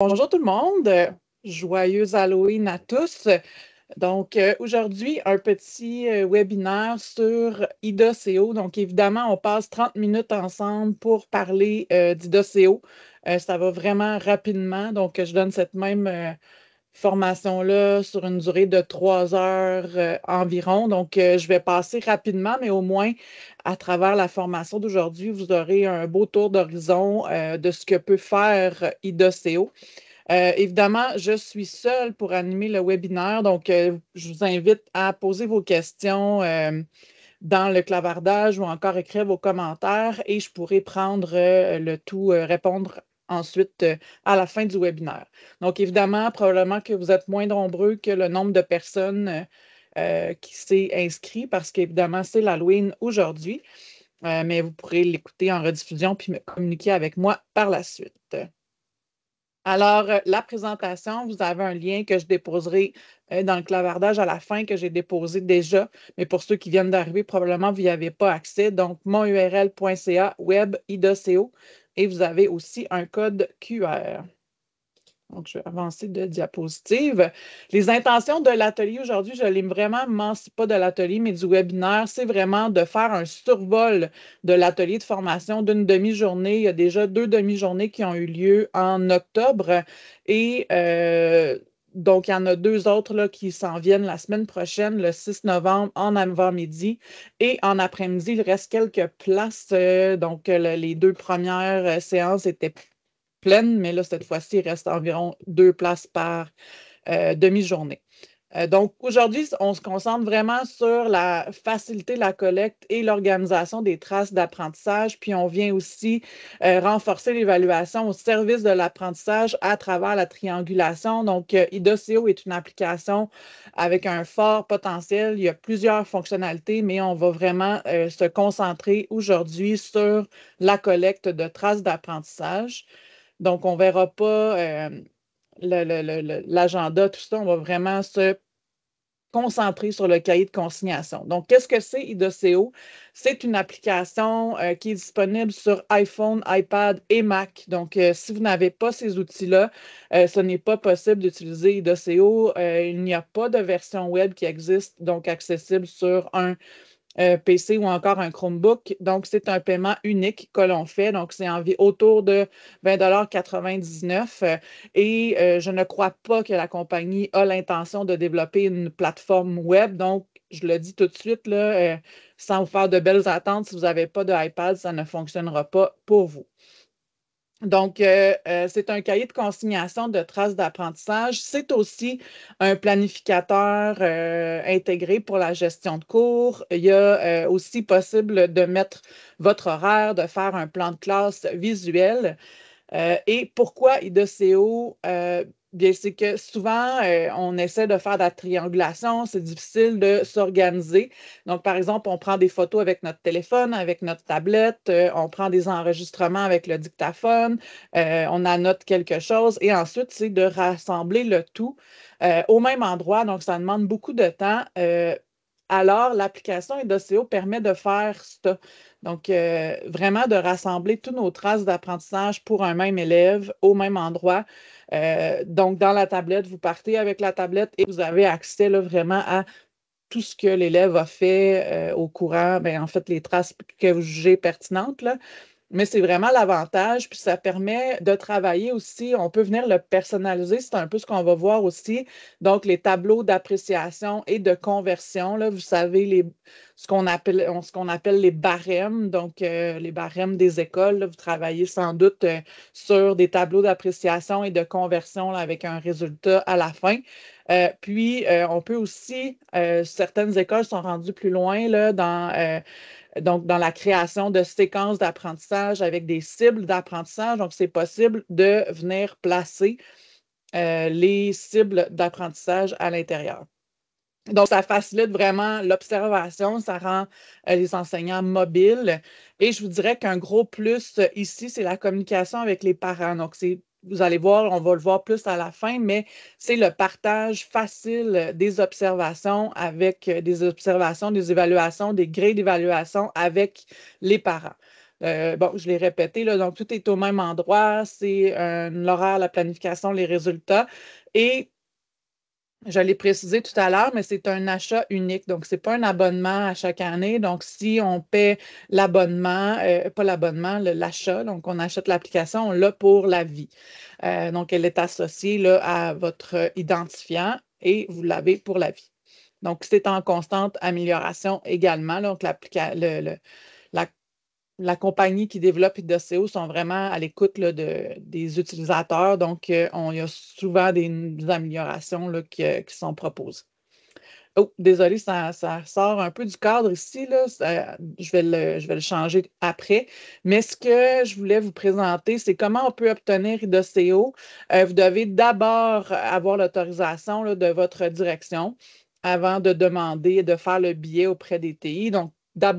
Bonjour tout le monde, joyeux Halloween à tous. Donc euh, aujourd'hui, un petit euh, webinaire sur IDOCO. Donc évidemment, on passe 30 minutes ensemble pour parler euh, euh, ça va vraiment rapidement, donc je donne cette même, formation-là sur une durée de trois heures euh, environ. Donc, euh, je vais passer rapidement, mais au moins à travers la formation d'aujourd'hui, vous aurez un beau tour d'horizon euh, de ce que peut faire IDOCO. évidemment, je suis seule pour animer le webinaire, donc je vous invite à poser vos questions dans le clavardage ou encore écrire vos commentaires et je pourrai prendre le tout, répondre ensuite euh, à la fin du webinaire. Donc, évidemment, probablement que vous êtes moins nombreux que le nombre de personnes euh, euh, qui s'est inscrit parce qu'évidemment, c'est l'Halloween aujourd'hui, mais vous pourrez l'écouter en rediffusion puis me communiquer avec moi par la suite. Alors, la présentation, vous avez un lien que je déposerai dans le clavardage à la fin que j'ai déposé déjà, mais pour ceux qui viennent d'arriver, probablement vous n'y avez pas accès. Donc, monurl.ca web IDACO, e et vous avez aussi un code QR. Donc, je vais avancer de diapositive. Les intentions de l'atelier aujourd'hui, je l'aime vraiment pas de l'atelier, mais du webinaire, c'est vraiment de faire un survol de l'atelier de formation d'une demi-journée. Il y a déjà deux demi-journées qui ont eu lieu en octobre. Et euh, donc, il y en a deux autres là, qui s'en viennent la semaine prochaine, le 6 novembre, en avant-midi. Et en après-midi, il reste quelques places. Euh, donc, euh, les deux premières euh, séances étaient pleines, mais là, cette fois-ci, il reste environ deux places par demi-journée. Euh, donc, aujourd'hui, on se concentre vraiment sur la facilité de la collecte et l'organisation des traces d'apprentissage, puis on vient aussi euh, renforcer l'évaluation au service de l'apprentissage à travers la triangulation. Donc, euh, IDOCEO est une application avec un fort potentiel. Il y a plusieurs fonctionnalités, mais on va vraiment euh, se concentrer aujourd'hui sur la collecte de traces d'apprentissage. Donc, on ne verra pas l'agenda, tout ça, on va vraiment se concentrer sur le cahier de consignation. Donc, qu'est-ce que c'est IDOCO? C'est une application euh, qui est disponible sur iPhone, iPad et Mac. Donc, euh, si vous n'avez pas ces outils-là, euh, ce n'est pas possible d'utiliser IDOCO. il n'y a pas de version web qui existe, donc accessible sur un euh, PC ou encore un Chromebook. Donc, c'est un paiement unique que l'on fait. Donc, c'est autour de 20,99 Et euh, je ne crois pas que la compagnie a l'intention de développer une plateforme web. Donc, je le dis tout de suite, là, euh, sans vous faire de belles attentes, si vous n'avez pas de iPad, ça ne fonctionnera pas pour vous. Donc, euh, euh, c'est un cahier de consignation de traces d'apprentissage. C'est aussi un planificateur euh, intégré pour la gestion de cours. Il y a aussi possible de mettre votre horaire, de faire un plan de classe visuel. et pourquoi euh, bien, c'est que souvent, euh, on essaie de faire de la triangulation, c'est difficile de s'organiser. Donc, par exemple, on prend des photos avec notre téléphone, avec notre tablette, euh, on prend des enregistrements avec le dictaphone, euh, on annote quelque chose et ensuite, c'est de rassembler le tout au même endroit. Donc, ça demande beaucoup de temps. alors, l'application Edoceo permet de faire ça. Donc, euh, vraiment de rassembler toutes nos traces d'apprentissage pour un même élève au même endroit. Euh, donc, dans la tablette, vous partez avec la tablette et vous avez accès vraiment à tout ce que l'élève a fait euh, au courant, bien, en fait, les traces que vous jugez pertinentes. Mais c'est vraiment l'avantage, puis ça permet de travailler aussi. On peut venir le personnaliser, c'est un peu ce qu'on va voir aussi. Donc, les tableaux d'appréciation et de conversion, là, vous savez, les, ce qu'on appelle, ce qu'on appelle les barèmes, donc euh, les barèmes des écoles. vous travaillez sans doute euh, sur des tableaux d'appréciation et de conversion avec un résultat à la fin. Euh, puis, on peut aussi, certaines écoles sont rendues plus loin là, dans donc dans la création de séquences d'apprentissage avec des cibles d'apprentissage. Donc, c'est possible de venir placer euh, les cibles d'apprentissage à l'intérieur. Donc, ça facilite vraiment l'observation, ça rend euh, les enseignants mobiles. Et je vous dirais qu'un gros plus ici, c'est la communication avec les parents. Donc, c'est vous allez voir, on va le voir plus à la fin, mais c'est le partage facile euh, des observations avec euh, des observations, des évaluations, des grilles d'évaluation avec les parents. Euh, bon, je l'ai répété, là, donc tout est au même endroit, c'est l'horaire, la planification, les résultats. Et je l'ai précisé tout à l'heure, mais c'est un achat unique. Donc, ce n'est pas un abonnement à chaque année. Donc, si on paie l'abonnement, euh, pas l'abonnement, l'achat, donc on achète l'application, on l'a pour la vie. Euh, donc, elle est associée là, à votre identifiant et vous l'avez pour la vie. Donc, c'est en constante amélioration également. Donc, l'application. le, la compagnie qui développe Idoceo sont vraiment à l'écoute de, des utilisateurs. Donc, euh, il y a souvent des, améliorations euh, qui, sont proposées. Oh, désolé, ça, ça, sort un peu du cadre ici. je, vais le, changer après. Mais ce que je voulais vous présenter, c'est comment on peut obtenir Idoceo. Euh, vous devez d'abord avoir l'autorisation de votre direction avant de demander de faire le billet auprès des TI. Donc,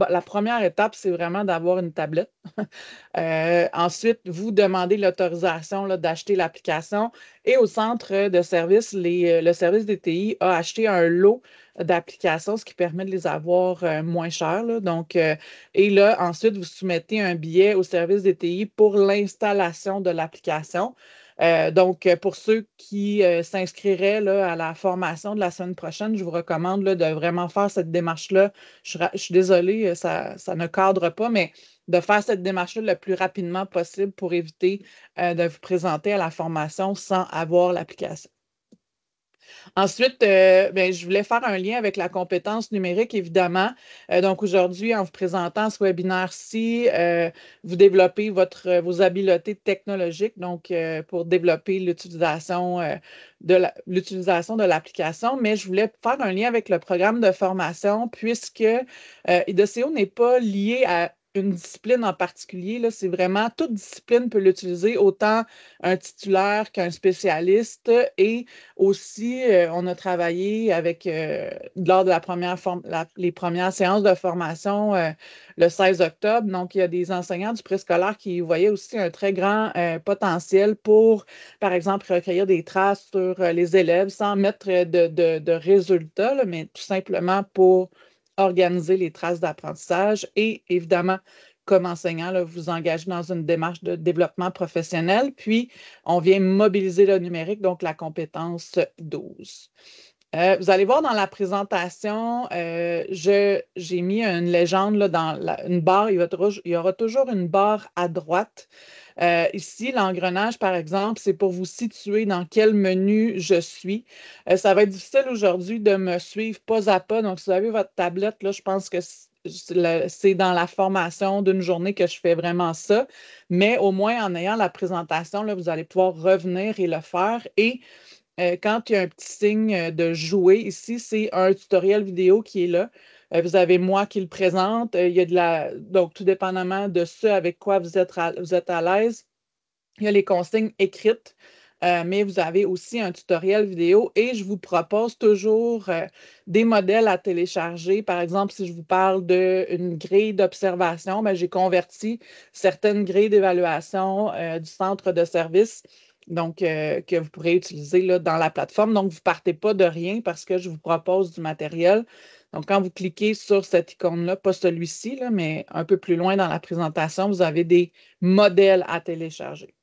la première étape, c'est vraiment d'avoir une tablette. Euh, ensuite, vous demandez l'autorisation d'acheter l'application. Et au centre de service, euh, le service DTI a acheté un lot d'applications, ce qui permet de les avoir euh, moins chères. Donc, et là, ensuite, vous soumettez un billet au service DTI pour l'installation de l'application. Euh, donc, euh, pour ceux qui euh, s'inscriraient à la formation de la semaine prochaine, je vous recommande de vraiment faire cette démarche-là. Je, suis désolée, ça, ne cadre pas, mais de faire cette démarche-là le plus rapidement possible pour éviter de vous présenter à la formation sans avoir l'application. Ensuite, euh, ben, je voulais faire un lien avec la compétence numérique, évidemment. Euh, donc, aujourd'hui, en vous présentant ce webinaire-ci, euh, vous développez votre, vos habiletés technologiques, donc pour développer l'utilisation de l'application. mais je voulais faire un lien avec le programme de formation, puisque IDCO n'est pas lié à une discipline en particulier. C'est vraiment toute discipline peut l'utiliser, autant un titulaire qu'un spécialiste. Et aussi, euh, on a travaillé avec, euh, lors de la première les premières séances de formation euh, le 16 octobre, donc il y a des enseignants du préscolaire qui voyaient aussi un très grand potentiel pour, par exemple, recueillir des traces sur les élèves sans mettre de, de, résultats, mais tout simplement pour organiser les traces d'apprentissage et évidemment, comme enseignant, là, vous engagez dans une démarche de développement professionnel, puis on vient mobiliser le numérique, donc la compétence 12. Euh, vous allez voir dans la présentation, euh, j'ai mis une légende dans une barre. il y, aura toujours, une barre à droite euh, ici, l'engrenage, par exemple, c'est pour vous situer dans quel menu je suis. Euh, ça va être difficile aujourd'hui de me suivre pas à pas. Donc, si vous avez votre tablette, là, je pense que c'est dans la formation d'une journée que je fais vraiment ça. Mais au moins, en ayant la présentation, là, vous allez pouvoir revenir et le faire. Et euh, quand il y a un petit signe de jouer ici, c'est un tutoriel vidéo qui est là. Euh, vous avez moi qui le présente. Euh, il y a de la, donc, tout dépendamment de ce avec quoi vous êtes à, vous êtes à l'aise, il y a les consignes écrites. Euh, mais vous avez aussi un tutoriel vidéo et je vous propose toujours des modèles à télécharger. Par exemple, si je vous parle d'une grille d'observation, ben, j'ai converti certaines grilles d'évaluation du centre de service. Donc, que vous pourrez utiliser dans la plateforme. Donc, vous ne partez pas de rien parce que je vous propose du matériel. Donc, quand vous cliquez sur cette icône-là, pas celui-ci, là, mais un peu plus loin dans la présentation, vous avez des modèles à télécharger.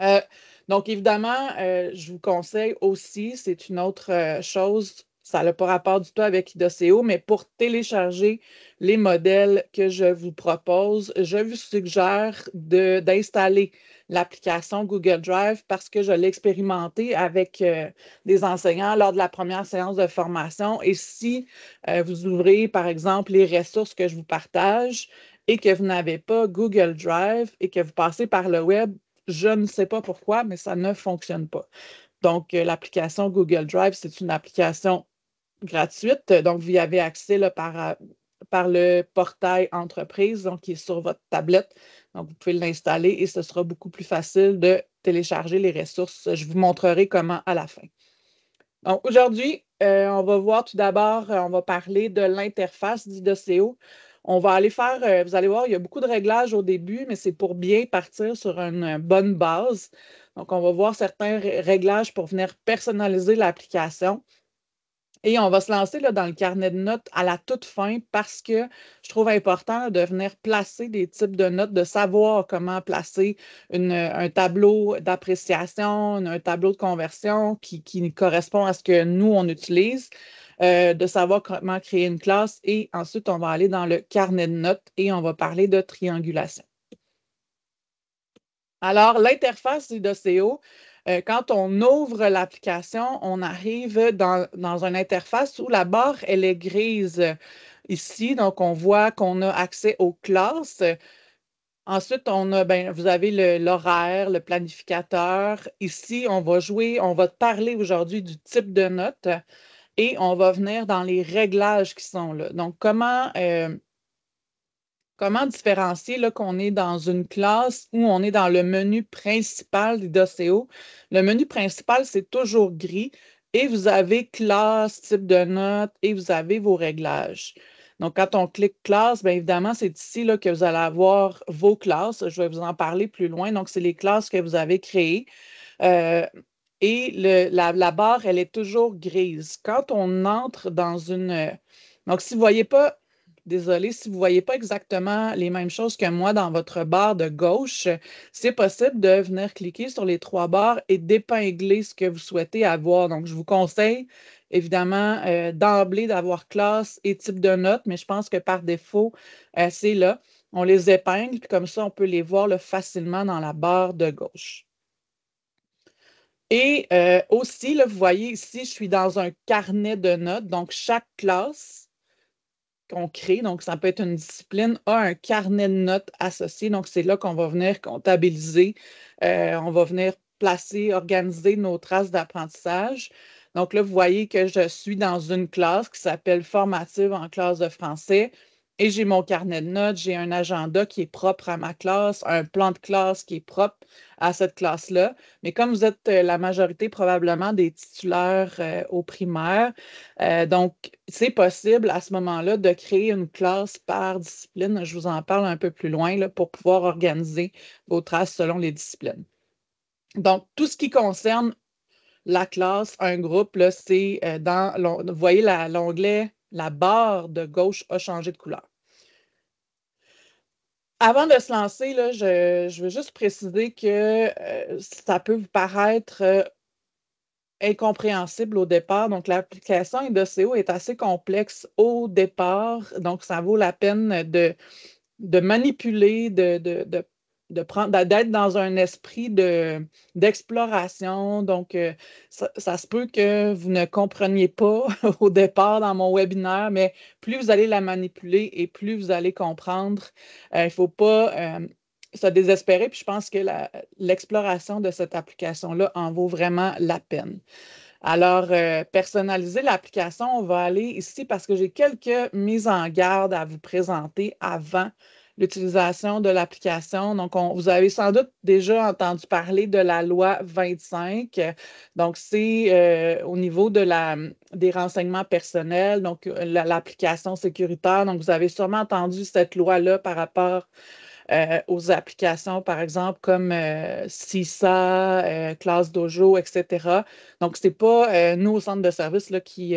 Euh, donc, évidemment, euh, je vous conseille aussi, c'est une autre euh, chose ça n'a pas rapport du tout avec Idoceo, mais pour télécharger les modèles que je vous propose, je vous suggère d'installer l'application Google Drive parce que je l'ai expérimenté avec euh, des enseignants lors de la première séance de formation. Et si euh, vous ouvrez, par exemple, les ressources que je vous partage et que vous n'avez pas Google Drive et que vous passez par le web, je ne sais pas pourquoi, mais ça ne fonctionne pas. Donc, euh, l'application Google Drive, c'est une application gratuite. Donc, vous y avez accès euh, par, le portail entreprise, donc qui est sur votre tablette. Donc, vous pouvez l'installer et ce sera beaucoup plus facile de télécharger les ressources. Je vous montrerai comment à la fin. Donc, aujourd'hui, euh, on va voir tout d'abord, euh, on va parler de l'interface dossier. On va aller faire, vous allez voir, il y a beaucoup de réglages au début, mais c'est pour bien partir sur une bonne base. Donc, on va voir certains réglages pour venir personnaliser l'application. Et on va se lancer là, dans le carnet de notes à la toute fin parce que je trouve important de venir placer des types de notes, de savoir comment placer euh, un tableau d'appréciation, un tableau de conversion qui, correspond à ce que nous, on utilise, euh, de savoir comment créer une classe. Et ensuite, on va aller dans le carnet de notes et on va parler de triangulation. Alors, l'interface du O. Euh, quand on ouvre l'application, on arrive dans, une interface où la barre, elle est grise euh, ici. Donc, on voit qu'on a accès aux classes. Ensuite, on a, ben, vous avez l'horaire, le, planificateur. Ici, on va jouer, on va parler aujourd'hui du type de note et on va venir dans les réglages qui sont là. Donc, comment euh, comment différencier qu'on est dans une classe ou on est dans le menu principal des dossier? Le menu principal, c'est toujours gris et vous avez classe, type de note et vous avez vos réglages. Donc, quand on clique classe, bien évidemment, c'est ici là, que vous allez avoir vos classes. Je vais vous en parler plus loin. Donc, c'est les classes que vous avez créées. Euh, et la, la, barre, elle est toujours grise. Quand on entre dans une... Euh, donc, si vous ne voyez pas Désolée si vous ne voyez pas exactement les mêmes choses que moi dans votre barre de gauche. C'est possible de venir cliquer sur les trois barres et d'épingler ce que vous souhaitez avoir. Donc, je vous conseille évidemment euh, d'emblée d'avoir classe et type de notes, mais je pense que par défaut, euh, c'est là. On les épingle, puis comme ça, on peut les voir facilement dans la barre de gauche. Et euh, aussi, vous voyez ici, je suis dans un carnet de notes. Donc, chaque classe qu'on crée. Donc, ça peut être une discipline, a un carnet de notes associé. Donc, c'est là qu'on va venir comptabiliser, euh, on va venir placer, organiser nos traces d'apprentissage. Donc là, vous voyez que je suis dans une classe qui s'appelle formative en classe de français. Et j'ai mon carnet de notes, j'ai un agenda qui est propre à ma classe, un plan de classe qui est propre à cette classe-là. Mais comme vous êtes euh, la majorité probablement des titulaires aux euh, au primaire, euh, donc c'est possible à ce moment-là de créer une classe par discipline. Je vous en parle un peu plus loin pour pouvoir organiser vos traces selon les disciplines. Donc, tout ce qui concerne la classe, un groupe, c'est dans, vous voyez l'onglet la barre de gauche a changé de couleur. Avant de se lancer, là, je, veux juste préciser que euh, ça peut vous paraître euh, incompréhensible au départ. Donc, l'application ceo est assez complexe au départ. Donc, ça vaut la peine de, manipuler, de de prendre d'être dans un esprit d'exploration donc euh, ça, se peut que vous ne compreniez pas au départ dans mon webinaire mais plus vous allez la manipuler et plus vous allez comprendre euh, il ne faut pas euh, se désespérer puis je pense que l'exploration de cette application là en vaut vraiment la peine alors, personnaliser l'application, on va aller ici parce que j'ai quelques mises en garde à vous présenter avant l'utilisation de l'application. Donc, vous avez sans doute déjà entendu parler de la loi 25. Donc, c'est euh, au niveau de la, des renseignements personnels, donc euh, l'application sécuritaire. Donc, vous avez sûrement entendu cette loi-là par rapport euh, aux applications, par exemple, comme CISA, euh, euh, Classe Dojo, etc. Donc, ce n'est pas nous au centre de service qui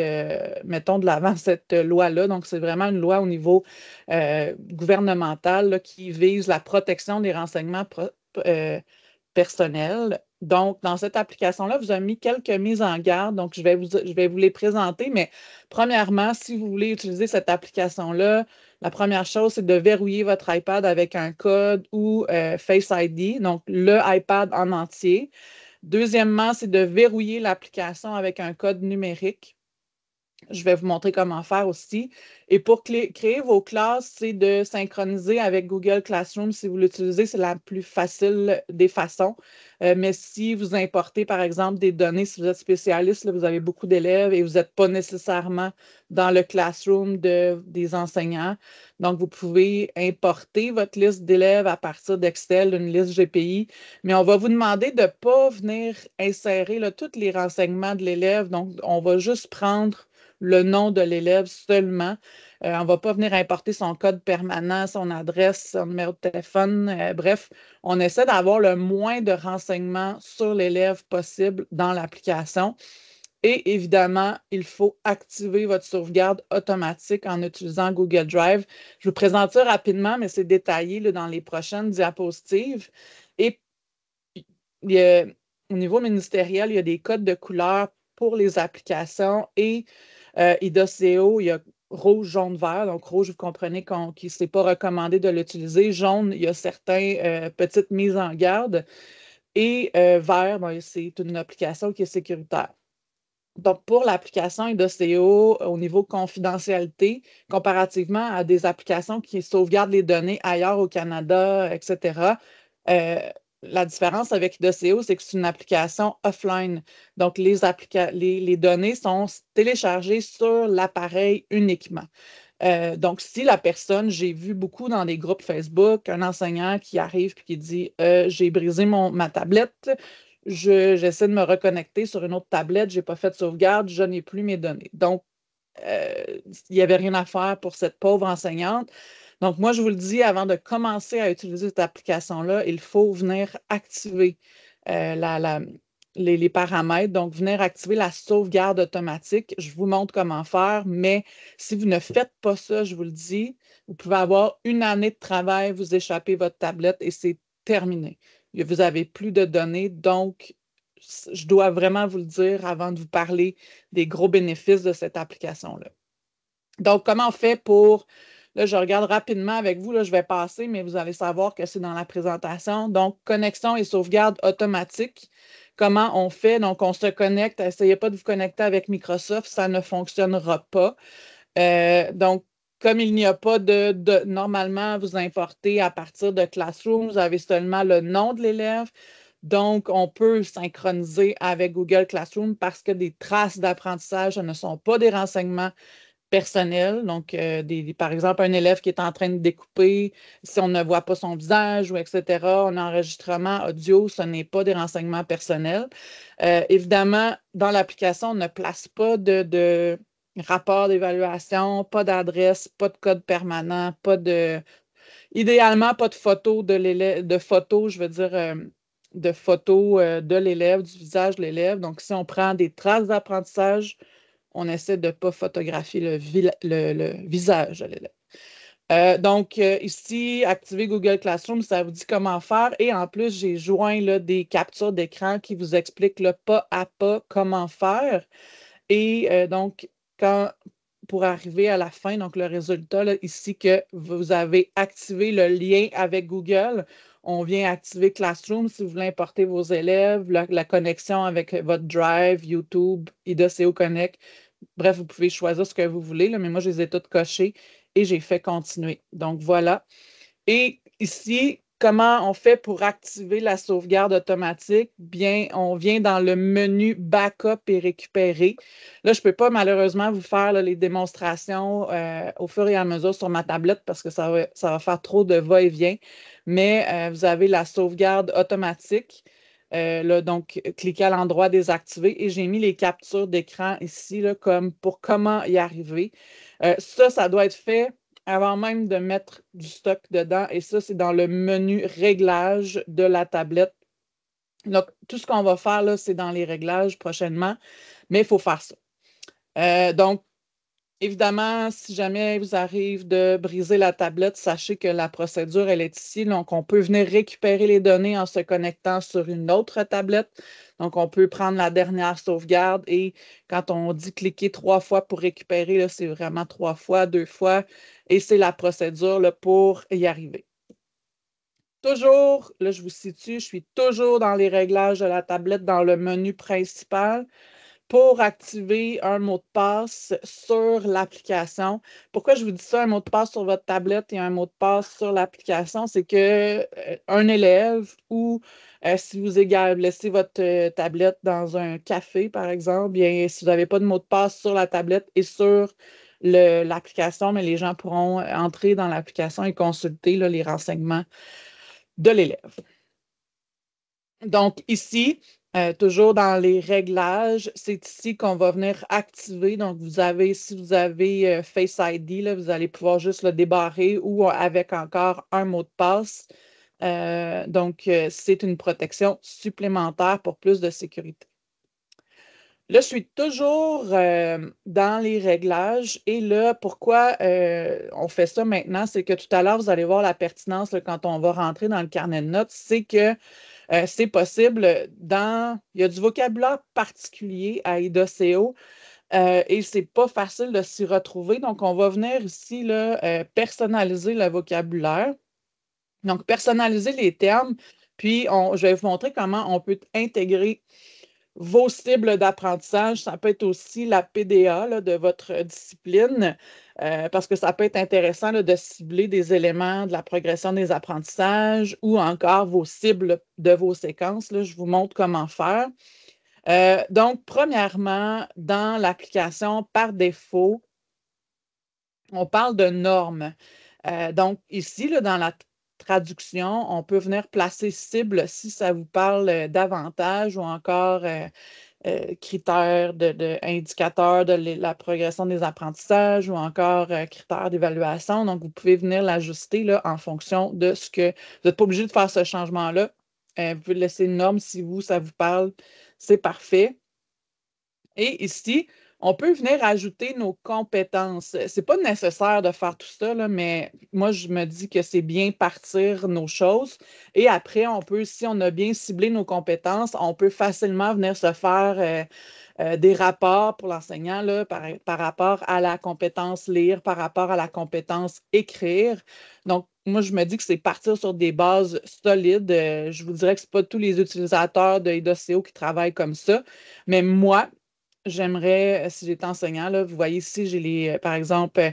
mettons de l'avant cette loi-là. Donc, c'est vraiment une loi au niveau gouvernemental qui vise la protection des renseignements personnels. Donc, dans cette application-là, vous avez mis quelques mises en garde. Donc, je vais vous les présenter. Mais premièrement, si vous voulez utiliser cette application-là, la première chose, c'est de verrouiller votre iPad avec un code ou euh, Face ID, donc le iPad en entier. Deuxièmement, c'est de verrouiller l'application avec un code numérique. Je vais vous montrer comment faire aussi. Et pour créer vos classes, c'est de synchroniser avec Google Classroom. Si vous l'utilisez, c'est la plus facile des façons. Euh, mais si vous importez, par exemple, des données, si vous êtes spécialiste, vous avez beaucoup d'élèves et vous n'êtes pas nécessairement dans le classroom des enseignants. Donc, vous pouvez importer votre liste d'élèves à partir d'Excel, une liste GPI. Mais on va vous demander de ne pas venir insérer tous les renseignements de l'élève. Donc, on va juste prendre le nom de l'élève seulement. Euh, on ne va pas venir importer son code permanent, son adresse, son numéro de téléphone. Euh, bref, on essaie d'avoir le moins de renseignements sur l'élève possible dans l'application. Et évidemment, il faut activer votre sauvegarde automatique en utilisant Google Drive. Je vous présente ça rapidement, mais c'est détaillé dans les prochaines diapositives. Et au niveau ministériel, il y a des codes de couleur pour les applications et euh, il y a rouge, jaune, vert. Donc, rouge, vous comprenez qu'on, qu'il ne s'est pas recommandé de l'utiliser. Jaune, il y a certaines euh, petites mises en garde. Et euh, vert, ben, c'est une application qui est sécuritaire. Donc, pour l'application IDOCO au niveau confidentialité, comparativement à des applications qui sauvegardent les données ailleurs au Canada, etc., la différence avec Doceo, c'est que c'est une application offline. Donc, les, données sont téléchargées sur l'appareil uniquement. Euh, donc, si la personne, j'ai vu beaucoup dans des groupes Facebook, un enseignant qui arrive et qui dit euh, J'ai brisé ma tablette, j'essaie de me reconnecter sur une autre tablette, je n'ai pas fait de sauvegarde, je n'ai plus mes données. Donc, euh, il n'y avait rien à faire pour cette pauvre enseignante. Donc, moi, je vous le dis, avant de commencer à utiliser cette application-là, il faut venir activer euh, les, paramètres, donc venir activer la sauvegarde automatique. Je vous montre comment faire, mais si vous ne faites pas ça, je vous le dis, vous pouvez avoir une année de travail, vous échappez votre tablette et c'est terminé. Vous n'avez plus de données, donc je dois vraiment vous le dire avant de vous parler des gros bénéfices de cette application-là. Donc, comment on fait pour Là, je regarde rapidement avec vous, là, je vais passer, mais vous allez savoir que c'est dans la présentation. Donc, connexion et sauvegarde automatique. Comment on fait? Donc, on se connecte. Essayez pas de vous connecter avec Microsoft, ça ne fonctionnera pas. Euh, donc, comme il n'y a pas de, de, Normalement, vous importez à partir de Classroom, vous avez seulement le nom de l'élève. Donc, on peut synchroniser avec Google Classroom parce que des traces d'apprentissage ne sont pas des renseignements personnel. Donc, euh, par exemple, un élève qui est en train de découper, si on ne voit pas son visage ou etc., un enregistrement audio, ce n'est pas des renseignements personnels. Euh, évidemment, dans l'application, on ne place pas de, rapport d'évaluation, pas d'adresse, pas de code permanent, pas de. Idéalement, pas de photo de l'élève, de photos, je veux dire. Euh, de photos de l'élève, du visage de l'élève. Donc, si on prend des traces d'apprentissage, on essaie de ne pas photographier le, visage euh, donc, euh, ici, activer Google Classroom, ça vous dit comment faire. Et en plus, j'ai joint des captures d'écran qui vous expliquent le pas à pas comment faire. Et euh, donc, quand, pour arriver à la fin, donc le résultat ici que vous avez activé le lien avec Google, on vient activer Classroom si vous voulez importer vos élèves, la, connexion avec votre Drive, YouTube, CO Connect. Bref, vous pouvez choisir ce que vous voulez, là, mais moi, je les ai toutes cochées et j'ai fait continuer. Donc, voilà. Et ici, Comment on fait pour activer la sauvegarde automatique? Bien, on vient dans le menu Backup et récupérer. Là, je ne peux pas malheureusement vous faire les démonstrations euh, au fur et à mesure sur ma tablette parce que ça va, faire trop de va-et-vient. Mais euh, vous avez la sauvegarde automatique. Euh, donc, cliquez à l'endroit désactiver et j'ai mis les captures d'écran ici comme pour comment y arriver. ça, ça doit être fait avant même de mettre du stock dedans. Et ça, c'est dans le menu réglage de la tablette. Donc, tout ce qu'on va faire là, c'est dans les réglages prochainement, mais il faut faire ça. Euh, donc, Évidemment, si jamais il vous arrive de briser la tablette, sachez que la procédure, elle est ici. Donc, on peut venir récupérer les données en se connectant sur une autre tablette. Donc, on peut prendre la dernière sauvegarde et quand on dit cliquer trois fois pour récupérer, c'est vraiment trois fois, deux fois et c'est la procédure pour y arriver. Toujours, là, je vous situe, je suis toujours dans les réglages de la tablette dans le menu principal pour activer un mot de passe sur l'application. Pourquoi je vous dis ça, un mot de passe sur votre tablette et un mot de passe sur l'application, c'est que euh, un élève ou euh, si vous laissez votre euh, tablette dans un café, par exemple, bien, si vous n'avez pas de mot de passe sur la tablette et sur l'application, mais les gens pourront entrer dans l'application et consulter les renseignements de l'élève. Donc, ici, euh, toujours dans les réglages, c'est ici qu'on va venir activer. Donc, vous avez, si vous avez euh, Face ID, vous allez pouvoir juste le débarrer ou avec encore un mot de passe. Euh, donc, c'est une protection supplémentaire pour plus de sécurité. Là, je suis toujours dans les réglages. Et là, pourquoi on fait ça maintenant, c'est que tout à l'heure, vous allez voir la pertinence quand on va rentrer dans le carnet de notes, c'est que euh, c'est possible dans. Il y a du vocabulaire particulier à IDOCO. et euh, et c'est pas facile de s'y retrouver. Donc, on va venir ici euh, personnaliser le vocabulaire. Donc, personnaliser les termes, puis je vais vous montrer comment on peut intégrer vos cibles d'apprentissage. Ça peut être aussi la PDA de votre discipline. Euh, parce que ça peut être intéressant de cibler des éléments de la progression des apprentissages ou encore vos cibles de vos séquences. je vous montre comment faire. Euh, donc, premièrement, dans l'application par défaut, on parle de normes. Euh, donc, ici, dans la traduction, on peut venir placer cible si ça vous parle davantage ou encore euh, critères de, de indicateurs de la progression des apprentissages ou encore euh, critères d'évaluation. Donc, vous pouvez venir l'ajuster en fonction de ce que vous n'êtes pas obligé de faire ce changement-là. Euh, vous pouvez laisser une norme si vous, ça vous parle, c'est parfait. Et ici, on peut venir ajouter nos compétences. C'est pas nécessaire de faire tout ça, mais moi, je me dis que c'est bien partir nos choses. Et après, on peut, si on a bien ciblé nos compétences, on peut facilement venir se faire euh, euh, des rapports pour l'enseignant par, par rapport à la compétence lire, par rapport à la compétence écrire. Donc, moi, je me dis que c'est partir sur des bases solides. Euh, je vous dirais que ce pas tous les utilisateurs de qui travaillent comme ça, mais moi, j'aimerais, euh, si j'étais enseignant, vous voyez ici, j'ai les, euh, par exemple, euh,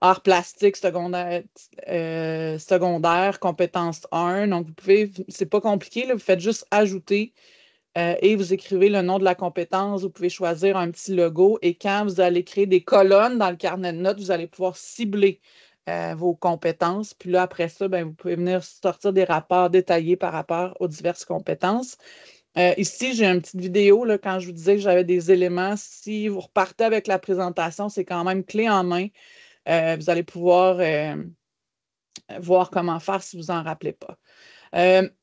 arts plastiques secondaire, secondaire, compétence 1. Donc, vous pouvez, c'est pas compliqué, vous faites juste ajouter et vous écrivez le nom de la compétence. Vous pouvez choisir un petit logo et quand vous allez créer des colonnes dans le carnet de notes, vous allez pouvoir cibler vos compétences. Puis là, après ça, ben, vous pouvez venir sortir des rapports détaillés par rapport aux diverses compétences. Euh, ici, j'ai une petite vidéo là, quand je vous disais que j'avais des éléments. Si vous repartez avec la présentation, c'est quand même clé en main. Euh, vous allez pouvoir euh, voir comment faire si vous en rappelez pas.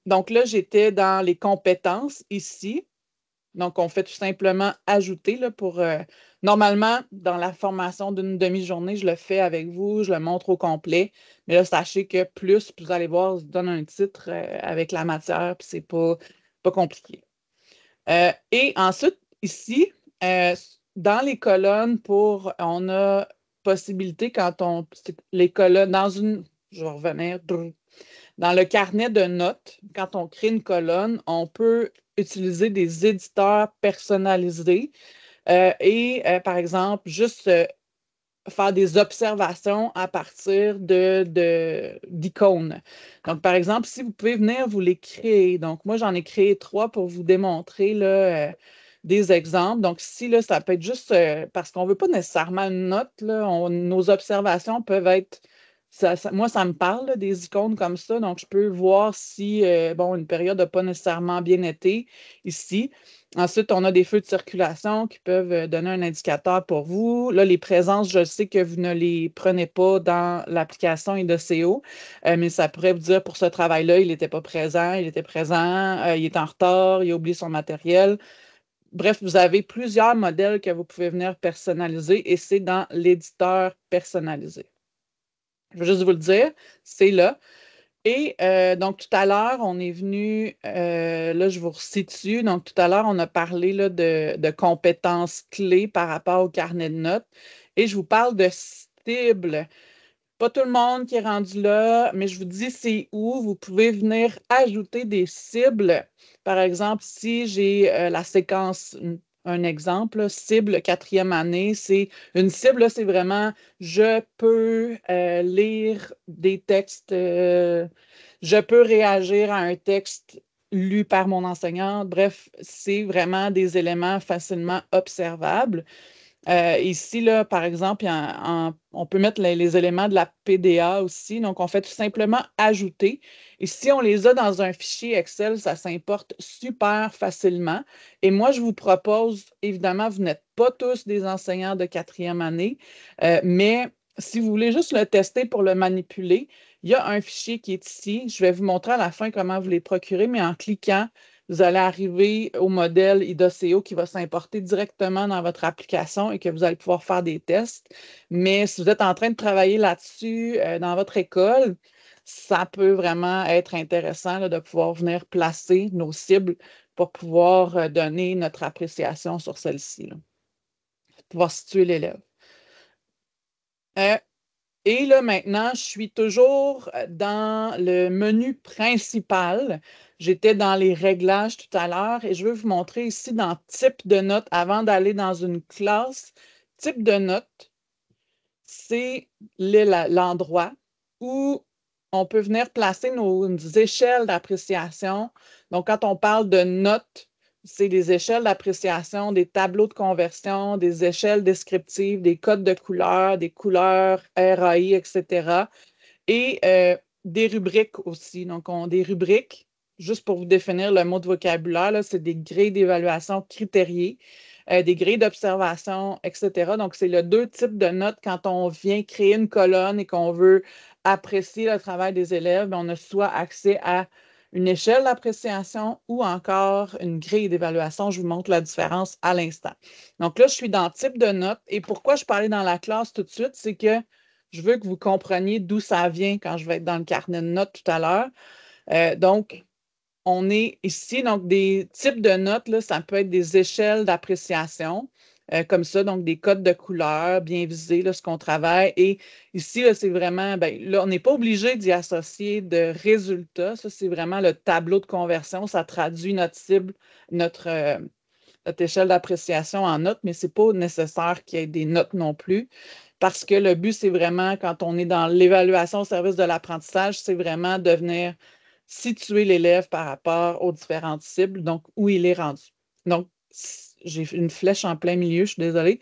donc là, j'étais dans les compétences ici. Donc, on fait tout simplement ajouter là, pour. normalement, dans la formation d'une demi-journée, je le fais avec vous, je le montre au complet. Mais là, sachez que plus, vous allez voir, je donne un titre avec la matière, puis c'est pas compliqué. Euh, et ensuite, ici, euh, dans les colonnes pour, on a possibilité quand on, les colonnes, dans une, je vais revenir, dans le carnet de notes, quand on crée une colonne, on peut utiliser des éditeurs personnalisés. Euh, et par exemple, juste faire des observations à partir de, d'icônes. Donc, par exemple, si vous pouvez venir vous les créer. Donc, moi, j'en ai créé trois pour vous démontrer là, euh, des exemples. Donc, si là, ça peut être juste euh, parce qu'on ne veut pas nécessairement une note, là, nos observations peuvent être. moi, ça me parle des icônes comme ça. Donc, je peux voir si euh, bon, une période n'a pas nécessairement bien été ici. Ensuite, on a des feux de circulation qui peuvent euh, donner un indicateur pour vous. Là, les présences, je sais que vous ne les prenez pas dans l'application de euh, mais ça pourrait vous dire pour ce travail-là, il n'était pas présent, il était présent, euh, il est en retard, il a oublié son matériel. Bref, vous avez plusieurs modèles que vous pouvez venir personnaliser et c'est dans l'éditeur personnalisé. Je veux juste vous le dire, c'est là. Et euh, donc, tout à l'heure, on est venu, euh, là, je vous resitue. Donc, tout à l'heure, on a parlé de, compétences clés par rapport au carnet de notes. Et je vous parle de cibles. Pas tout le monde qui est rendu là, mais je vous dis c'est où. Vous pouvez venir ajouter des cibles. Par exemple, si j'ai euh, la séquence, un exemple, cible quatrième année, c'est une cible, c'est vraiment je peux euh, lire des textes, euh, je peux réagir à un texte lu par mon enseignant. Bref, c'est vraiment des éléments facilement observables. Euh, ici, là, par exemple, on peut mettre les, éléments de la PDA aussi. Donc, on fait tout simplement ajouter. Et si on les a dans un fichier Excel, ça s'importe super facilement. Et moi, je vous propose, évidemment, vous n'êtes pas tous des enseignants de quatrième année, euh, mais si vous voulez juste le tester pour le manipuler, il y a un fichier qui est ici. Je vais vous montrer à la fin comment vous les procurer, mais en cliquant vous allez arriver au modèle IDOCEO qui va s'importer directement dans votre application et que vous allez pouvoir faire des tests. Mais si vous êtes en train de travailler là-dessus euh, dans votre école, ça peut vraiment être intéressant de pouvoir venir placer nos cibles pour pouvoir euh, donner notre appréciation sur celle-ci, pouvoir situer l'élève. Euh, et là, maintenant, je suis toujours euh, dans le menu principal. J'étais dans les réglages tout à l'heure et je veux vous montrer ici dans type de notes avant d'aller dans une classe, type de note, c'est l'endroit où on peut venir placer nos échelles d'appréciation. Donc, quand on parle de notes, c'est des échelles d'appréciation, des tableaux de conversion, des échelles descriptives, des codes de couleurs, des couleurs RAI, etc. Et euh, des rubriques aussi. Donc, on, des rubriques, juste pour vous définir le mot de vocabulaire, c'est des grilles d'évaluation critériées, euh, des grilles d'observation, etc. Donc, c'est le deux types de notes quand on vient créer une colonne et qu'on veut apprécier le travail des élèves, ben, on a soit accès à une échelle d'appréciation ou encore une grille d'évaluation. Je vous montre la différence à l'instant. Donc là, je suis dans type de note. Et pourquoi je parlais dans la classe tout de suite, c'est que je veux que vous compreniez d'où ça vient quand je vais être dans le carnet de notes tout à l'heure. Euh, donc, on est ici, donc des types de notes, ça peut être des échelles d'appréciation. Euh, comme ça, donc des codes de couleurs bien visés, là, ce qu'on travaille. Et ici, c'est vraiment, ben, là, on n'est pas obligé d'y associer de résultats. Ça, c'est vraiment le tableau de conversion. Ça traduit notre cible, notre, euh, échelle d'appréciation en notes, mais ce n'est pas nécessaire qu'il y ait des notes non plus parce que le but, c'est vraiment, quand on est dans l'évaluation au service de l'apprentissage, c'est vraiment de venir situer l'élève par rapport aux différentes cibles, donc où il est rendu. Donc, j'ai une flèche en plein milieu, je suis désolée.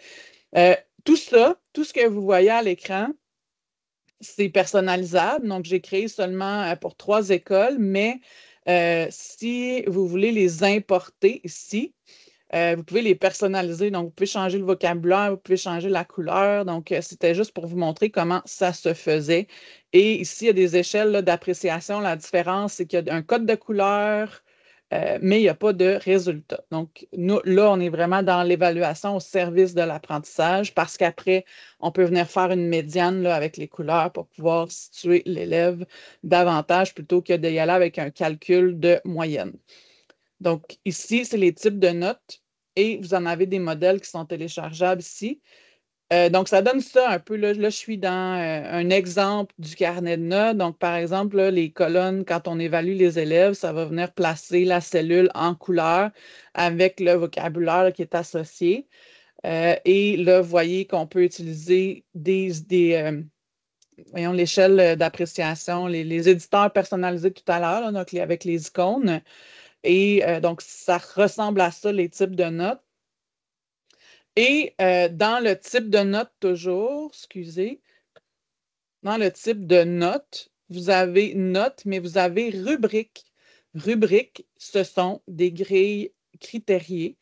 Euh, tout ça, tout ce que vous voyez à l'écran, c'est personnalisable. Donc, j'ai créé seulement euh, pour trois écoles, mais euh, si vous voulez les importer ici, vous pouvez les personnaliser. Donc, vous pouvez changer le vocabulaire, vous pouvez changer la couleur. Donc, c'était juste pour vous montrer comment ça se faisait. Et ici, il y a des échelles d'appréciation. La différence, c'est qu'il y a un code de couleur, euh, mais il n'y a pas de résultat. Donc, nous, là, on est vraiment dans l'évaluation au service de l'apprentissage parce qu'après, on peut venir faire une médiane avec les couleurs pour pouvoir situer l'élève davantage plutôt que d'y aller avec un calcul de moyenne. Donc, ici, c'est les types de notes et vous en avez des modèles qui sont téléchargeables ici. Euh, donc, ça donne ça un peu. Là, je suis dans euh, un exemple du carnet de notes. Donc, par exemple, les colonnes, quand on évalue les élèves, ça va venir placer la cellule en couleur avec le vocabulaire qui est associé. Euh, et là, vous voyez qu'on peut utiliser des, des voyons, l'échelle d'appréciation, les, éditeurs personnalisés tout à l'heure, donc avec les icônes. Et donc, ça ressemble à ça, les types de notes. Et euh, dans le type de note, toujours, excusez, dans le type de note, vous avez note, mais vous avez rubrique. Rubrique, ce sont des grilles critériées.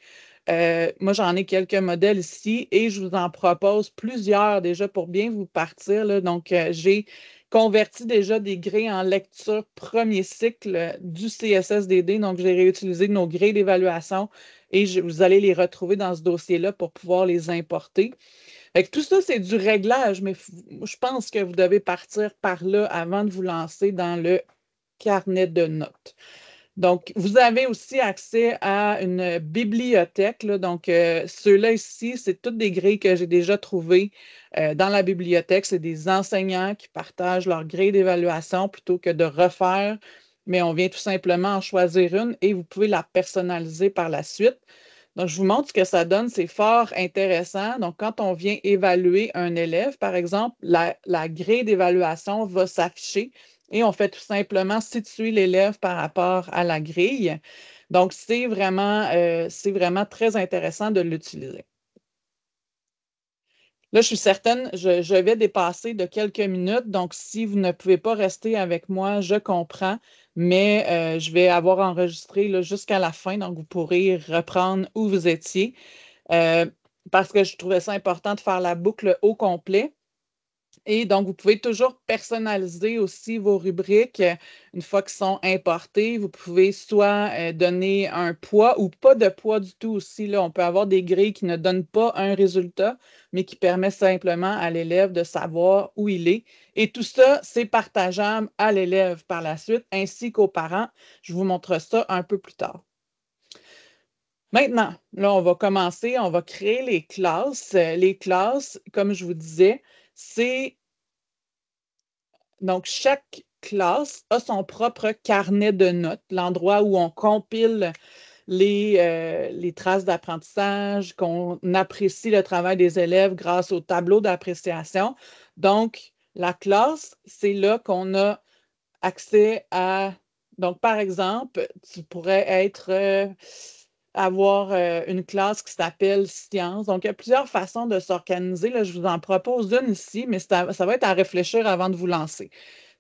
Euh, moi, j'en ai quelques modèles ici et je vous en propose plusieurs déjà pour bien vous partir. Donc, euh, j'ai converti déjà des grilles en lecture premier cycle du CSSDD. Donc, j'ai réutilisé nos grilles d'évaluation et vous allez les retrouver dans ce dossier-là pour pouvoir les importer. tout ça, c'est du réglage, mais je pense que vous devez partir par là avant de vous lancer dans le carnet de notes. Donc, vous avez aussi accès à une bibliothèque. donc, euh, ceux-là ici, c'est toutes des grilles que j'ai déjà trouvées euh, dans la bibliothèque. C'est des enseignants qui partagent leurs grilles d'évaluation plutôt que de refaire mais on vient tout simplement en choisir une et vous pouvez la personnaliser par la suite. Donc, je vous montre ce que ça donne. C'est fort intéressant. Donc, quand on vient évaluer un élève, par exemple, la, grille d'évaluation va s'afficher et on fait tout simplement situer l'élève par rapport à la grille. Donc, c'est vraiment, euh, vraiment très intéressant de l'utiliser. Là, je suis certaine, je, vais dépasser de quelques minutes. Donc, si vous ne pouvez pas rester avec moi, je comprends, mais euh, je vais avoir enregistré jusqu'à la fin. Donc, vous pourrez reprendre où vous étiez. Euh, parce que je trouvais ça important de faire la boucle au complet. Et donc, vous pouvez toujours personnaliser aussi vos rubriques euh, une fois qu'ils sont importés. Vous pouvez soit euh, donner un poids ou pas de poids du tout aussi. Là, on peut avoir des grilles qui ne donnent pas un résultat, mais qui permettent simplement à l'élève de savoir où il est. Et tout ça, c'est partageable à l'élève par la suite, ainsi qu'aux parents. Je vous montre ça un peu plus tard. Maintenant, là, on va commencer, on va créer les classes. Euh, les classes, comme je vous disais, c'est donc chaque classe a son propre carnet de notes, l'endroit où on compile euh, les, traces d'apprentissage, qu'on apprécie le travail des élèves grâce au tableau d'appréciation. Donc, la classe, c'est là qu'on a accès à donc, par exemple, tu pourrais être, euh, avoir euh, une classe qui s'appelle Science. Donc, il y a plusieurs façons de s'organiser. Je vous en propose une ici, mais ça, va être à réfléchir avant de vous lancer.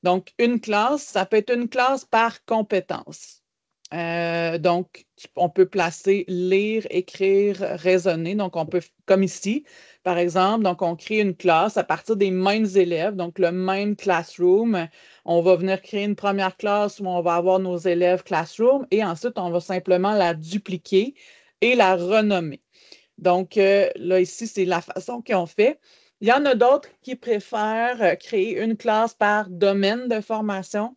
Donc, une classe, ça peut être une classe par compétence. Euh, donc, on peut placer lire, écrire, raisonner. Donc, on peut, comme ici, par exemple, donc on crée une classe à partir des mêmes élèves, donc le même classroom. On va venir créer une première classe où on va avoir nos élèves classroom et ensuite, on va simplement la dupliquer et la renommer. Donc, euh, là, ici, c'est la façon qu'on fait. Il y en a d'autres qui préfèrent euh, créer une classe par domaine de formation.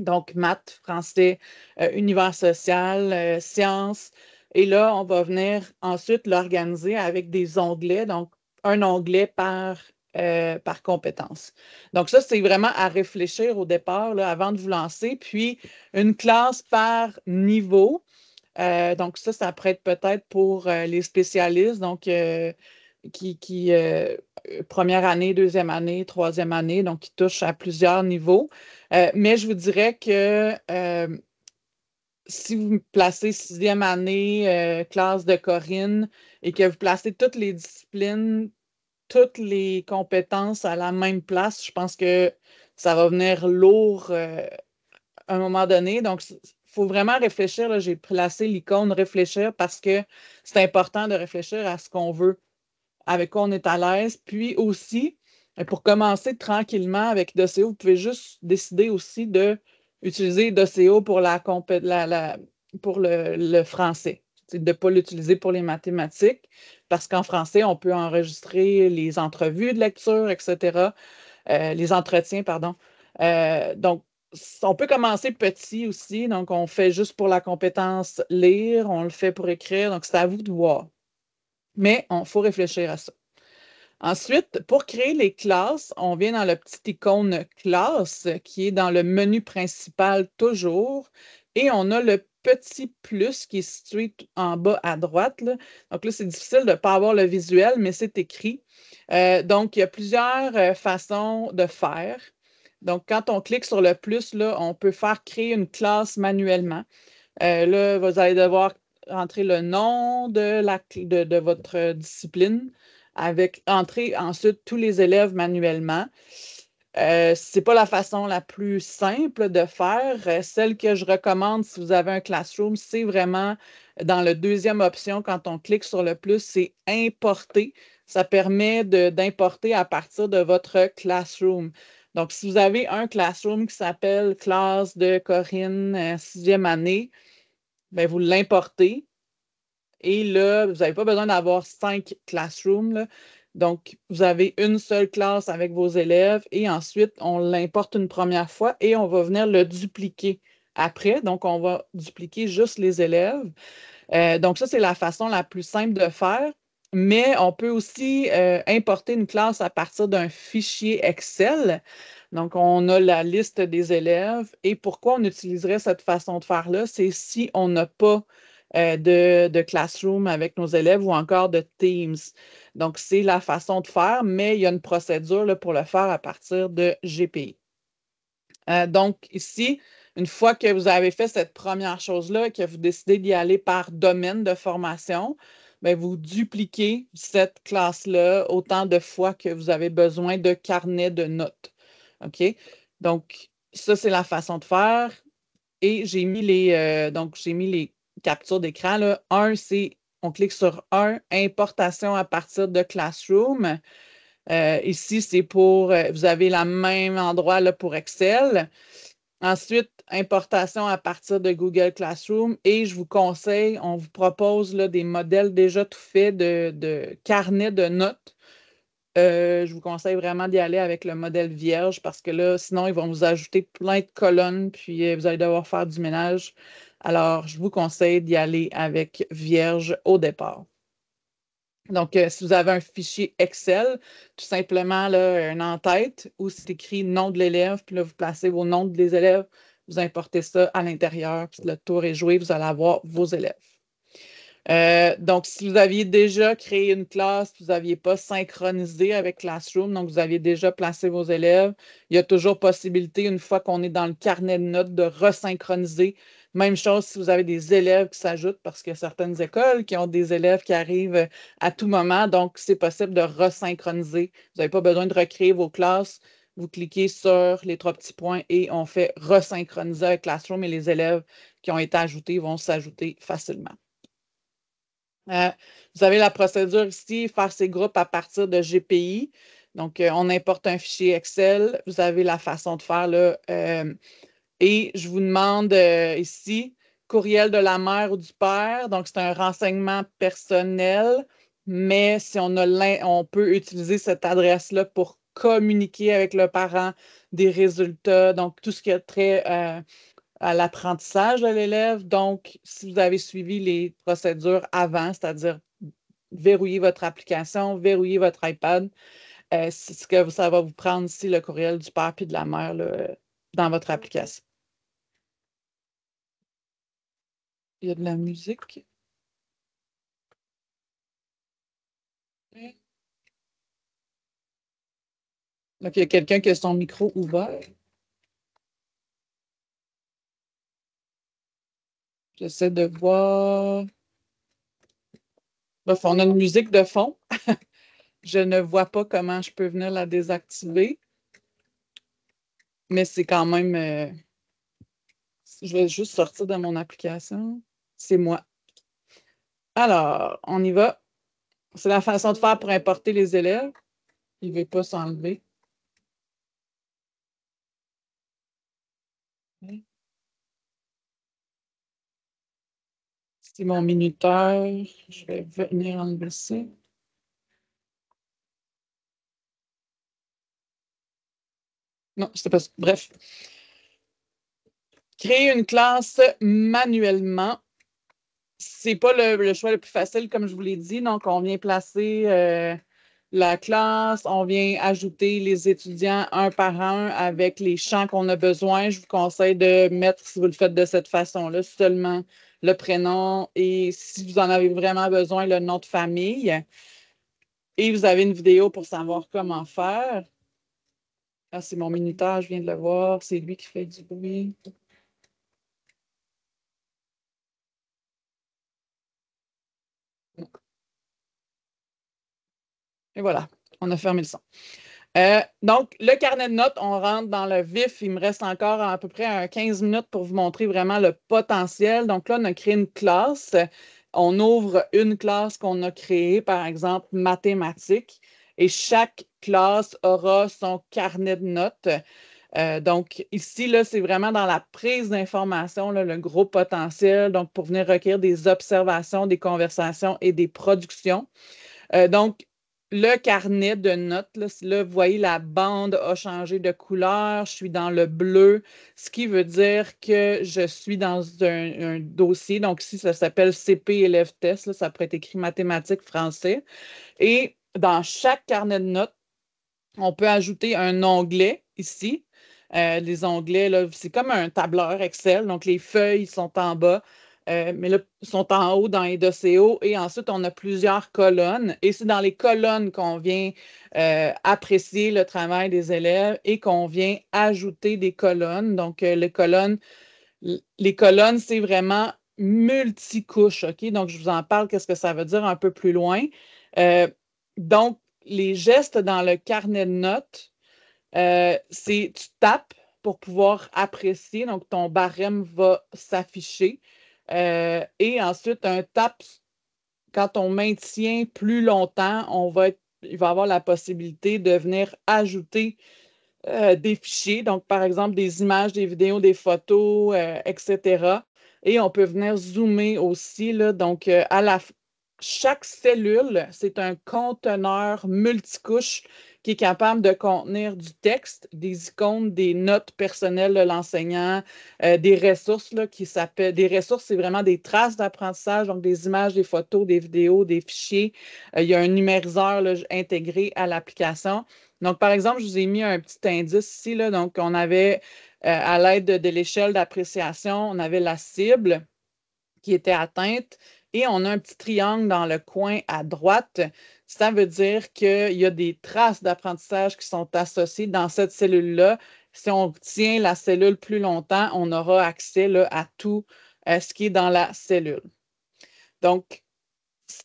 Donc, maths, français, euh, univers social, euh, sciences. Et là, on va venir ensuite l'organiser avec des onglets, donc un onglet par, euh, par compétence. Donc, ça, c'est vraiment à réfléchir au départ, avant de vous lancer. Puis, une classe par niveau. donc, ça, ça pourrait peut-être pour les spécialistes. Donc, qui, euh, première année, deuxième année, troisième année, donc qui touche à plusieurs niveaux. Euh, mais je vous dirais que euh, si vous placez sixième année, classe de Corinne, et que vous placez toutes les disciplines, toutes les compétences à la même place, je pense que ça va venir lourd à un moment donné. Donc, il faut vraiment réfléchir. J'ai placé l'icône réfléchir parce que c'est important de réfléchir à ce qu'on veut avec quoi on est à l'aise. Puis aussi, ben, pour commencer tranquillement avec Doceo, vous pouvez juste décider aussi d'utiliser utiliser pour, la, pour le, français, de ne pas l'utiliser pour les mathématiques, parce qu'en français, on peut enregistrer les entrevues de lecture, etc., euh, les entretiens, pardon. Euh, donc, on peut commencer petit aussi, donc on fait juste pour la compétence lire, on le fait pour écrire, donc c'est à vous de voir mais il faut réfléchir à ça. Ensuite, pour créer les classes, on vient dans la petite icône classe qui est dans le menu principal toujours et on a le petit plus qui est situé en bas à droite. Donc là, c'est difficile de ne pas avoir le visuel, mais c'est écrit. Euh, donc, il y a plusieurs euh, façons de faire. Donc, quand on clique sur le plus, là, on peut faire créer une classe manuellement. Euh, là, vous allez devoir rentrer le nom de, votre discipline, avec entrer ensuite tous les élèves manuellement. Euh, ce n'est pas la façon la plus simple de faire. Euh, celle que je recommande si vous avez un classroom, c'est vraiment dans la deuxième option, quand on clique sur le plus, c'est importer. Ça permet d'importer à partir de votre classroom. Donc, si vous avez un classroom qui s'appelle classe de Corinne, euh, sixième année, ben, vous l'importez. Et là, vous n'avez pas besoin d'avoir cinq classrooms. Donc, vous avez une seule classe avec vos élèves et ensuite, on l'importe une première fois et on va venir le dupliquer après. Donc, on va dupliquer juste les élèves. Euh, donc, ça, c'est la façon la plus simple de faire. Mais on peut aussi euh, importer une classe à partir d'un fichier Excel. Donc, on a la liste des élèves et pourquoi on utiliserait cette façon de faire-là, c'est si on n'a pas euh, de, classroom avec nos élèves ou encore de Teams. Donc, c'est la façon de faire, mais il y a une procédure pour le faire à partir de GPI. Euh, donc, ici, une fois que vous avez fait cette première chose-là que vous décidez d'y aller par domaine de formation, ben, vous dupliquez cette classe-là autant de fois que vous avez besoin de carnet de notes. OK? Donc, ça, c'est la façon de faire. Et j'ai mis les, euh, donc, j'ai mis les captures d'écran. Un, c'est on clique sur un, importation à partir de Classroom. Euh, ici, c'est pour, euh, vous avez le même endroit pour Excel. Ensuite, importation à partir de Google Classroom. Et je vous conseille, on vous propose des modèles déjà tout faits de, de carnet de notes euh, je vous conseille vraiment d'y aller avec le modèle vierge parce que là, sinon, ils vont vous ajouter plein de colonnes, puis euh, vous allez devoir faire du ménage. Alors, je vous conseille d'y aller avec vierge au départ. Donc, euh, si vous avez un fichier Excel, tout simplement un en-tête où c'est écrit nom de l'élève, puis là, vous placez vos noms des élèves, vous importez ça à l'intérieur, puis le tour est joué, vous allez avoir vos élèves. Euh, donc, si vous aviez déjà créé une classe, vous n'aviez pas synchronisé avec Classroom, donc vous aviez déjà placé vos élèves, il y a toujours possibilité, une fois qu'on est dans le carnet de notes, de resynchroniser. Même chose si vous avez des élèves qui s'ajoutent, parce qu'il y a certaines écoles qui ont des élèves qui arrivent à tout moment, donc c'est possible de resynchroniser. Vous n'avez pas besoin de recréer vos classes. Vous cliquez sur les trois petits points et on fait resynchroniser avec Classroom et les élèves qui ont été ajoutés vont s'ajouter facilement. Euh, vous avez la procédure ici, faire ces groupes à partir de GPI. Donc, euh, on importe un fichier Excel. Vous avez la façon de faire là. Euh, et je vous demande ici, courriel de la mère ou du père. Donc, c'est un renseignement personnel. Mais si on a on peut utiliser cette adresse-là pour communiquer avec le parent des résultats. Donc, tout ce qui est très à l'apprentissage de l'élève. Donc, si vous avez suivi les procédures avant, c'est-à-dire verrouiller votre application, verrouiller votre iPad, euh, ce que ça va vous prendre si le courriel du père et de la mère dans votre application. Il y a de la musique. il y a quelqu'un qui a son micro ouvert. J'essaie de voir. Bref, on a une musique de fond. je ne vois pas comment je peux venir la désactiver. Mais c'est quand même. Euh, je vais juste sortir de mon application. C'est moi. Alors, on y va. C'est la façon de faire pour importer les élèves. Il ne veut pas s'enlever. C'est mon minuteur. Je vais venir enlever ça. Non, c'était pas. ça. Bref. Créer une classe manuellement. C'est pas le, choix le plus facile, comme je vous l'ai dit. Donc, on vient placer euh, la classe, on vient ajouter les étudiants un par un avec les champs qu'on a besoin. Je vous conseille de mettre, si vous le faites de cette façon-là, seulement le prénom et si vous en avez vraiment besoin, le nom de famille. Et vous avez une vidéo pour savoir comment faire. Là, ah, c'est mon minutage je viens de le voir. C'est lui qui fait du bruit. Et voilà, on a fermé le son. Euh, donc, le carnet de notes, on rentre dans le vif. Il me reste encore à peu près 15 minutes pour vous montrer vraiment le potentiel. Donc là, on a créé une classe. On ouvre une classe qu'on a créée, par exemple, mathématiques, et chaque classe aura son carnet de notes. Euh, donc, ici, là, c'est vraiment dans la prise d'information, le gros potentiel, donc pour venir recueillir des observations, des conversations et des productions. Euh, donc, le carnet de notes. Là, vous voyez, la bande a changé de couleur. Je suis dans le bleu, ce qui veut dire que je suis dans un, dossier. Donc, ici, ça s'appelle CP élève test. ça pourrait être écrit mathématiques, français. Et dans chaque carnet de notes, on peut ajouter un onglet ici. Euh, les onglets, c'est comme un tableur Excel. Donc, les feuilles sont en bas. Euh, mais là, sont en haut dans les dossiers et ensuite, on a plusieurs colonnes. Et c'est dans les colonnes qu'on vient euh, apprécier le travail des élèves et qu'on vient ajouter des colonnes. Donc, euh, les colonnes, c'est vraiment multicouche, Donc, je vous en parle, qu'est-ce que ça veut dire un peu plus loin. donc, les gestes dans le carnet de notes, c'est tu tapes pour pouvoir apprécier. Donc, ton barème va s'afficher. Euh, et ensuite, un tap, quand on maintient plus longtemps, on va il va avoir la possibilité de venir ajouter euh, des fichiers, donc par exemple des images, des vidéos, des photos, euh, etc. Et on peut venir zoomer aussi. donc, à la, chaque cellule, c'est un conteneur multicouche qui est capable de contenir du texte, des icônes, des notes personnelles de l'enseignant, euh, des ressources qui s'appellent. Des ressources, c'est vraiment des traces d'apprentissage, donc des images, des photos, des vidéos, des fichiers. Euh, il y a un numériseur intégré à l'application. Donc, par exemple, je vous ai mis un petit indice ici. donc, on avait euh, à l'aide de l'échelle d'appréciation, on avait la cible qui était atteinte, et on a un petit triangle dans le coin à droite. Ça veut dire qu'il y a des traces d'apprentissage qui sont associées dans cette cellule-là. Si on tient la cellule plus longtemps, on aura accès à tout euh, ce qui est dans la cellule. Donc,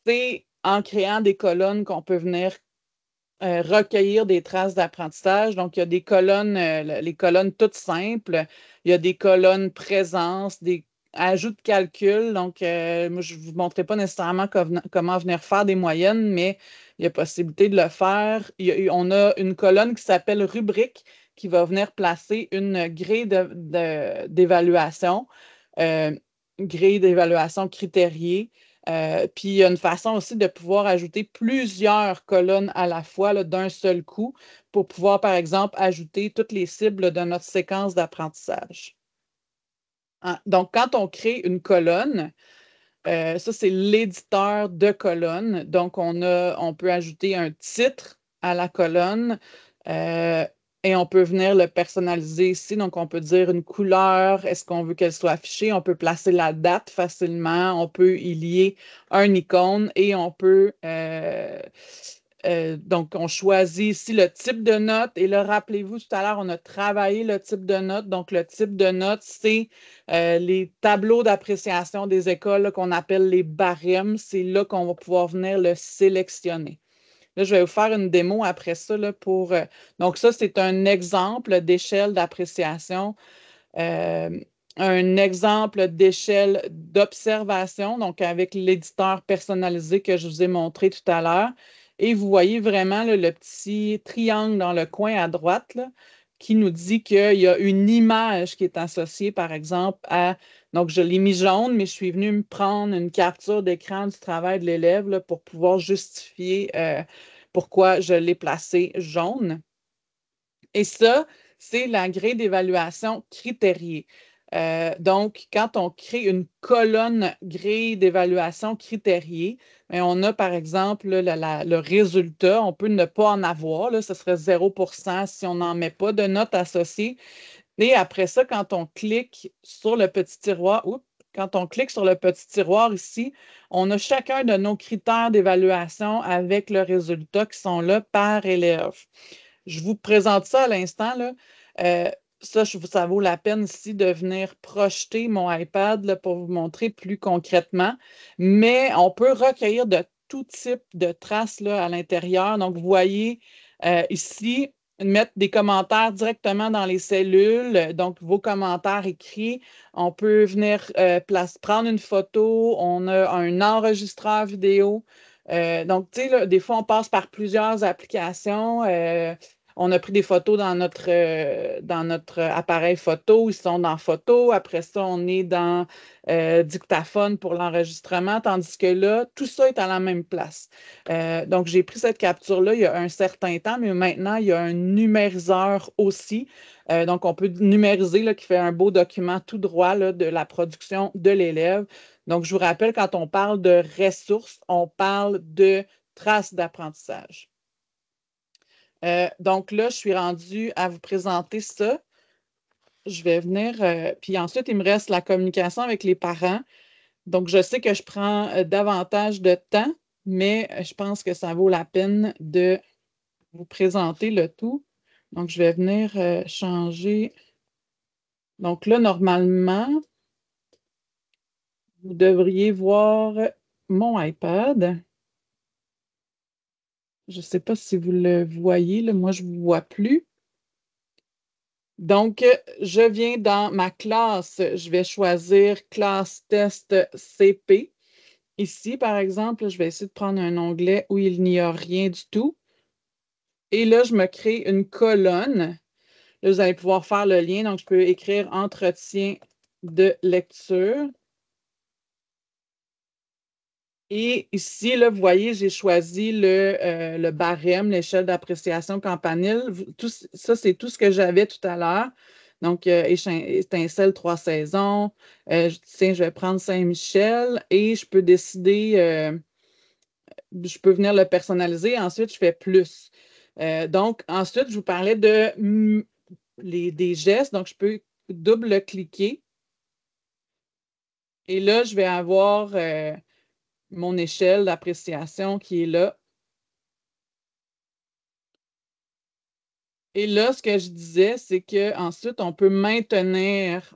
c'est en créant des colonnes qu'on peut venir euh, recueillir des traces d'apprentissage. Donc, il y a des colonnes, euh, les colonnes toutes simples, il y a des colonnes présence, des ajout calcul. Donc, euh, moi, je ne vous montrais pas nécessairement comment venir faire des moyennes, mais il y a possibilité de le faire. on a une colonne qui s'appelle rubrique qui va venir placer une grille d'évaluation, euh, grille d'évaluation critériée. Euh, puis il y a une façon aussi de pouvoir ajouter plusieurs colonnes à la fois d'un seul coup pour pouvoir, par exemple, ajouter toutes les cibles de notre séquence d'apprentissage. Ah, donc, quand on crée une colonne, euh, ça, c'est l'éditeur de colonne. Donc, on, a, on peut ajouter un titre à la colonne euh, et on peut venir le personnaliser ici. Donc, on peut dire une couleur, est-ce qu'on veut qu'elle soit affichée, on peut placer la date facilement, on peut y lier un icône et on peut euh, euh, donc, on choisit ici le type de note. Et là, rappelez-vous, tout à l'heure, on a travaillé le type de note. Donc, le type de note, c'est euh, les tableaux d'appréciation des écoles qu'on appelle les barèmes. C'est là qu'on va pouvoir venir le sélectionner. Là, je vais vous faire une démo après ça pour. Euh, donc, ça, c'est un exemple d'échelle d'appréciation. un exemple d'échelle d'observation, donc avec l'éditeur personnalisé que je vous ai montré tout à l'heure. Et vous voyez vraiment le petit triangle dans le coin à droite qui nous dit qu'il y a une image qui est associée, par exemple, à... Donc, je l'ai mis jaune, mais je suis venue me prendre une capture d'écran du travail de l'élève pour pouvoir justifier euh, pourquoi je l'ai placé jaune. Et ça, c'est la grille d'évaluation critériée. Euh, donc, quand on crée une colonne grille d'évaluation critériée, ben, on a par exemple le résultat, on peut ne pas en avoir, ce serait 0 si on n'en met pas de notes associées. Et après ça, quand on clique sur le petit tiroir, oups, quand on clique sur le petit tiroir ici, on a chacun de nos critères d'évaluation avec le résultat qui sont là par élève. Je vous présente ça à l'instant. Euh, ça, ça vaut la peine ici de venir projeter mon iPad pour vous montrer plus concrètement. Mais on peut recueillir de tout type de traces là, à l'intérieur. Donc, vous voyez euh, ici, mettre des commentaires directement dans les cellules, donc vos commentaires écrits. On peut venir euh, prendre une photo, on a un enregistreur vidéo. Euh, donc, tu sais, des fois, on passe par plusieurs applications on a pris des photos euh, dans notre, appareil photo, ils sont dans photo. Après ça, on est dans euh, dictaphone pour l'enregistrement, tandis que là, tout ça est à la même place. Euh, donc, j'ai pris cette capture-là il y a un certain temps, mais maintenant, il y a un numériseur aussi. donc, on peut numériser, là, qui fait un beau document tout droit de la production de l'élève. Donc, je vous rappelle, quand on parle de ressources, on parle de traces d'apprentissage. Euh, donc là, je suis rendue à vous présenter ça. Je vais venir. Euh, puis ensuite, il me reste la communication avec les parents. Donc, je sais que je prends euh, davantage de temps, mais je pense que ça vaut la peine de vous présenter le tout. Donc, je vais venir changer. Donc là, normalement, vous devriez voir mon iPad. Je ne sais pas si vous le voyez, moi je ne vous vois plus. Donc, je viens dans ma classe, je vais choisir classe test CP. Ici, par exemple, je vais essayer de prendre un onglet où il n'y a rien du tout. Et là, je me crée une colonne. Là, vous allez pouvoir faire le lien. Donc, je peux écrire entretien de lecture. Et ici, là, vous voyez, j'ai choisi le, euh, barème, l'échelle d'appréciation campanile. Tout, ça, c'est tout ce que j'avais tout à l'heure. Donc, euh, étincelle trois saisons. Euh, tiens, je vais prendre Saint-Michel et je peux décider, je peux venir le personnaliser. Ensuite, je fais plus. donc, ensuite, je vous parlais de des gestes. Donc, je peux double-cliquer. Et là, je vais avoir mon échelle d'appréciation qui est là. Et là, ce que je disais, c'est qu'ensuite, on peut maintenir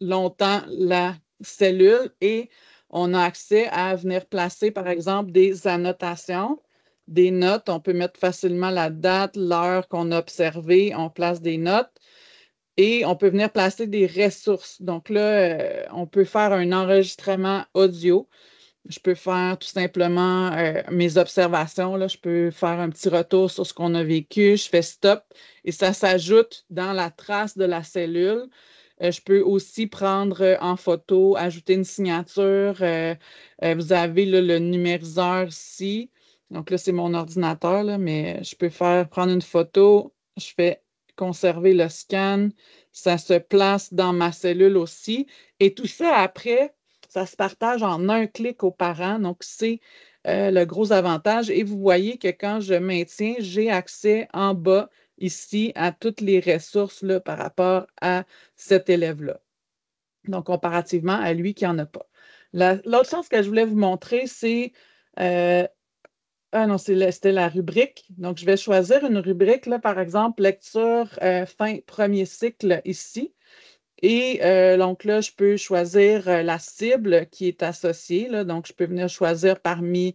longtemps la cellule et on a accès à venir placer, par exemple, des annotations, des notes. On peut mettre facilement la date, l'heure qu'on a observé, on place des notes et on peut venir placer des ressources. Donc là, euh, on peut faire un enregistrement audio je peux faire tout simplement euh, mes observations. Je peux faire un petit retour sur ce qu'on a vécu. Je fais stop et ça s'ajoute dans la trace de la cellule. Euh, je peux aussi prendre euh, en photo, ajouter une signature. vous avez le numériseur ici. Donc là, c'est mon ordinateur, mais je peux faire prendre une photo. Je fais conserver le scan. Ça se place dans ma cellule aussi. Et tout ça après, ça se partage en un clic aux parents. Donc, c'est euh, le gros avantage. Et vous voyez que quand je maintiens, j'ai accès en bas ici à toutes les ressources par rapport à cet élève-là. Donc, comparativement à lui qui n'en a pas. L'autre chose que je voulais vous montrer, c'est euh, ah non, c'était la rubrique. Donc, je vais choisir une rubrique, par exemple, lecture euh, fin premier cycle ici. Et euh, donc là, je peux choisir euh, la cible qui est associée. donc, je peux venir choisir parmi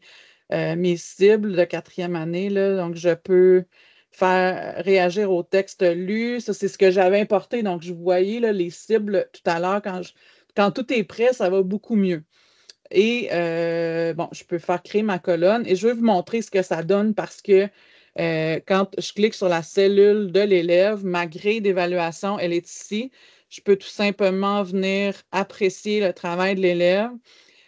euh, mes cibles de quatrième année. donc, je peux faire réagir au texte lu. Ça, c'est ce que j'avais importé. Donc, je voyais les cibles tout à l'heure. Quand, tout est prêt, ça va beaucoup mieux. Et bon, je peux faire créer ma colonne et je vais vous montrer ce que ça donne parce que quand je clique sur la cellule de l'élève, ma grille d'évaluation, elle est ici. Je peux tout simplement venir apprécier le travail de l'élève.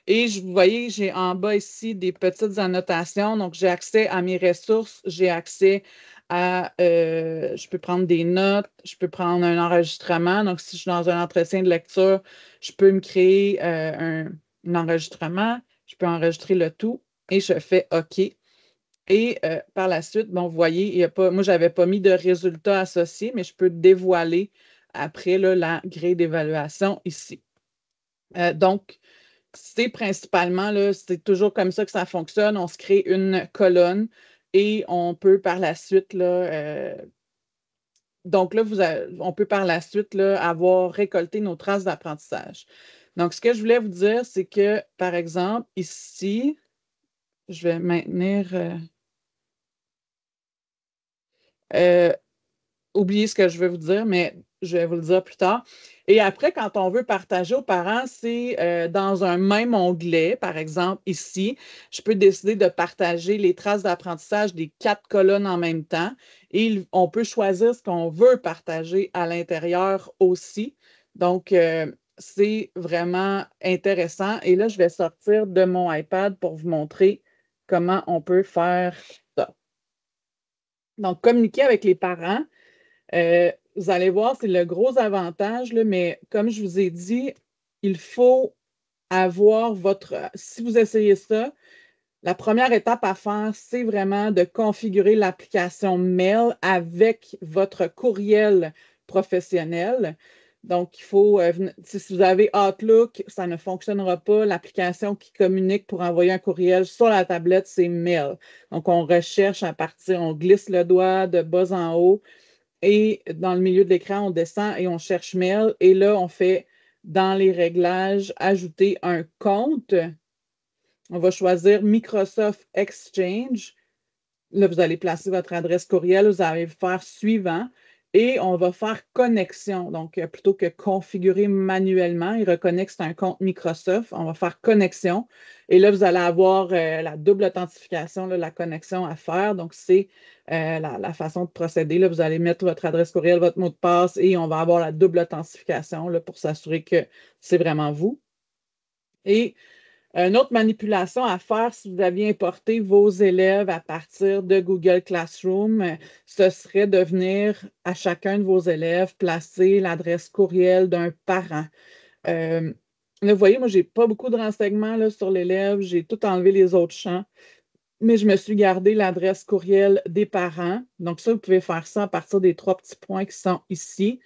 Et je, vous voyez, j'ai en bas ici des petites annotations. Donc, j'ai accès à mes ressources, j'ai accès à, euh, je peux prendre des notes, je peux prendre un enregistrement. Donc, si je suis dans un entretien de lecture, je peux me créer euh, un, enregistrement, je peux enregistrer le tout et je fais OK. Et euh, par la suite, vous voyez, moi, je n'avais pas mis de résultats associés, mais je peux dévoiler après la grille d'évaluation ici. Euh, donc, c'est principalement, c'est toujours comme ça que ça fonctionne. On se crée une colonne et on peut par la suite, là, euh, donc là, vous on peut par la suite là, avoir récolté nos traces d'apprentissage. Donc, ce que je voulais vous dire, c'est que, par exemple, ici, je vais maintenir. Euh, oubliez ce que je veux vous dire, mais je vais vous le dire plus tard. Et après, quand on veut partager aux parents, c'est euh, dans un même onglet, par exemple ici, je peux décider de partager les traces d'apprentissage des quatre colonnes en même temps et on peut choisir ce qu'on veut partager à l'intérieur aussi. Donc, euh, c'est vraiment intéressant. Et là, je vais sortir de mon iPad pour vous montrer comment on peut faire ça. Donc, communiquer avec les parents, euh, vous allez voir, c'est le gros avantage, mais comme je vous ai dit, il faut avoir votre. Si vous essayez ça, la première étape à faire, c'est vraiment de configurer l'application Mail avec votre courriel professionnel. Donc, il faut, euh, si vous avez Outlook, ça ne fonctionnera pas. L'application qui communique pour envoyer un courriel sur la tablette, c'est Mail. Donc, on recherche à partir, on glisse le doigt de bas en haut et dans le milieu de l'écran, on descend et on cherche mail. Et là, on fait dans les réglages ajouter un compte. On va choisir Microsoft Exchange. Là, vous allez placer votre adresse courriel. Vous allez faire suivant et on va faire connexion. Donc, euh, plutôt que configurer manuellement, il reconnaît que c'est un compte Microsoft, on va faire connexion. Et là, vous allez avoir euh, la double authentification, la connexion à faire. Donc, c'est euh, la, façon de procéder. Là, vous allez mettre votre adresse courriel, votre mot de passe et on va avoir la double authentification là, pour s'assurer que c'est vraiment vous. Et une autre manipulation à faire si vous aviez importé vos élèves à partir de Google Classroom, ce serait de venir à chacun de vos élèves placer l'adresse courriel d'un parent. Euh, vous voyez, moi, je n'ai pas beaucoup de renseignements là, sur l'élève. J'ai tout enlevé les autres champs, mais je me suis gardé l'adresse courriel des parents. Donc, ça, vous pouvez faire ça à partir des trois petits points qui sont ici.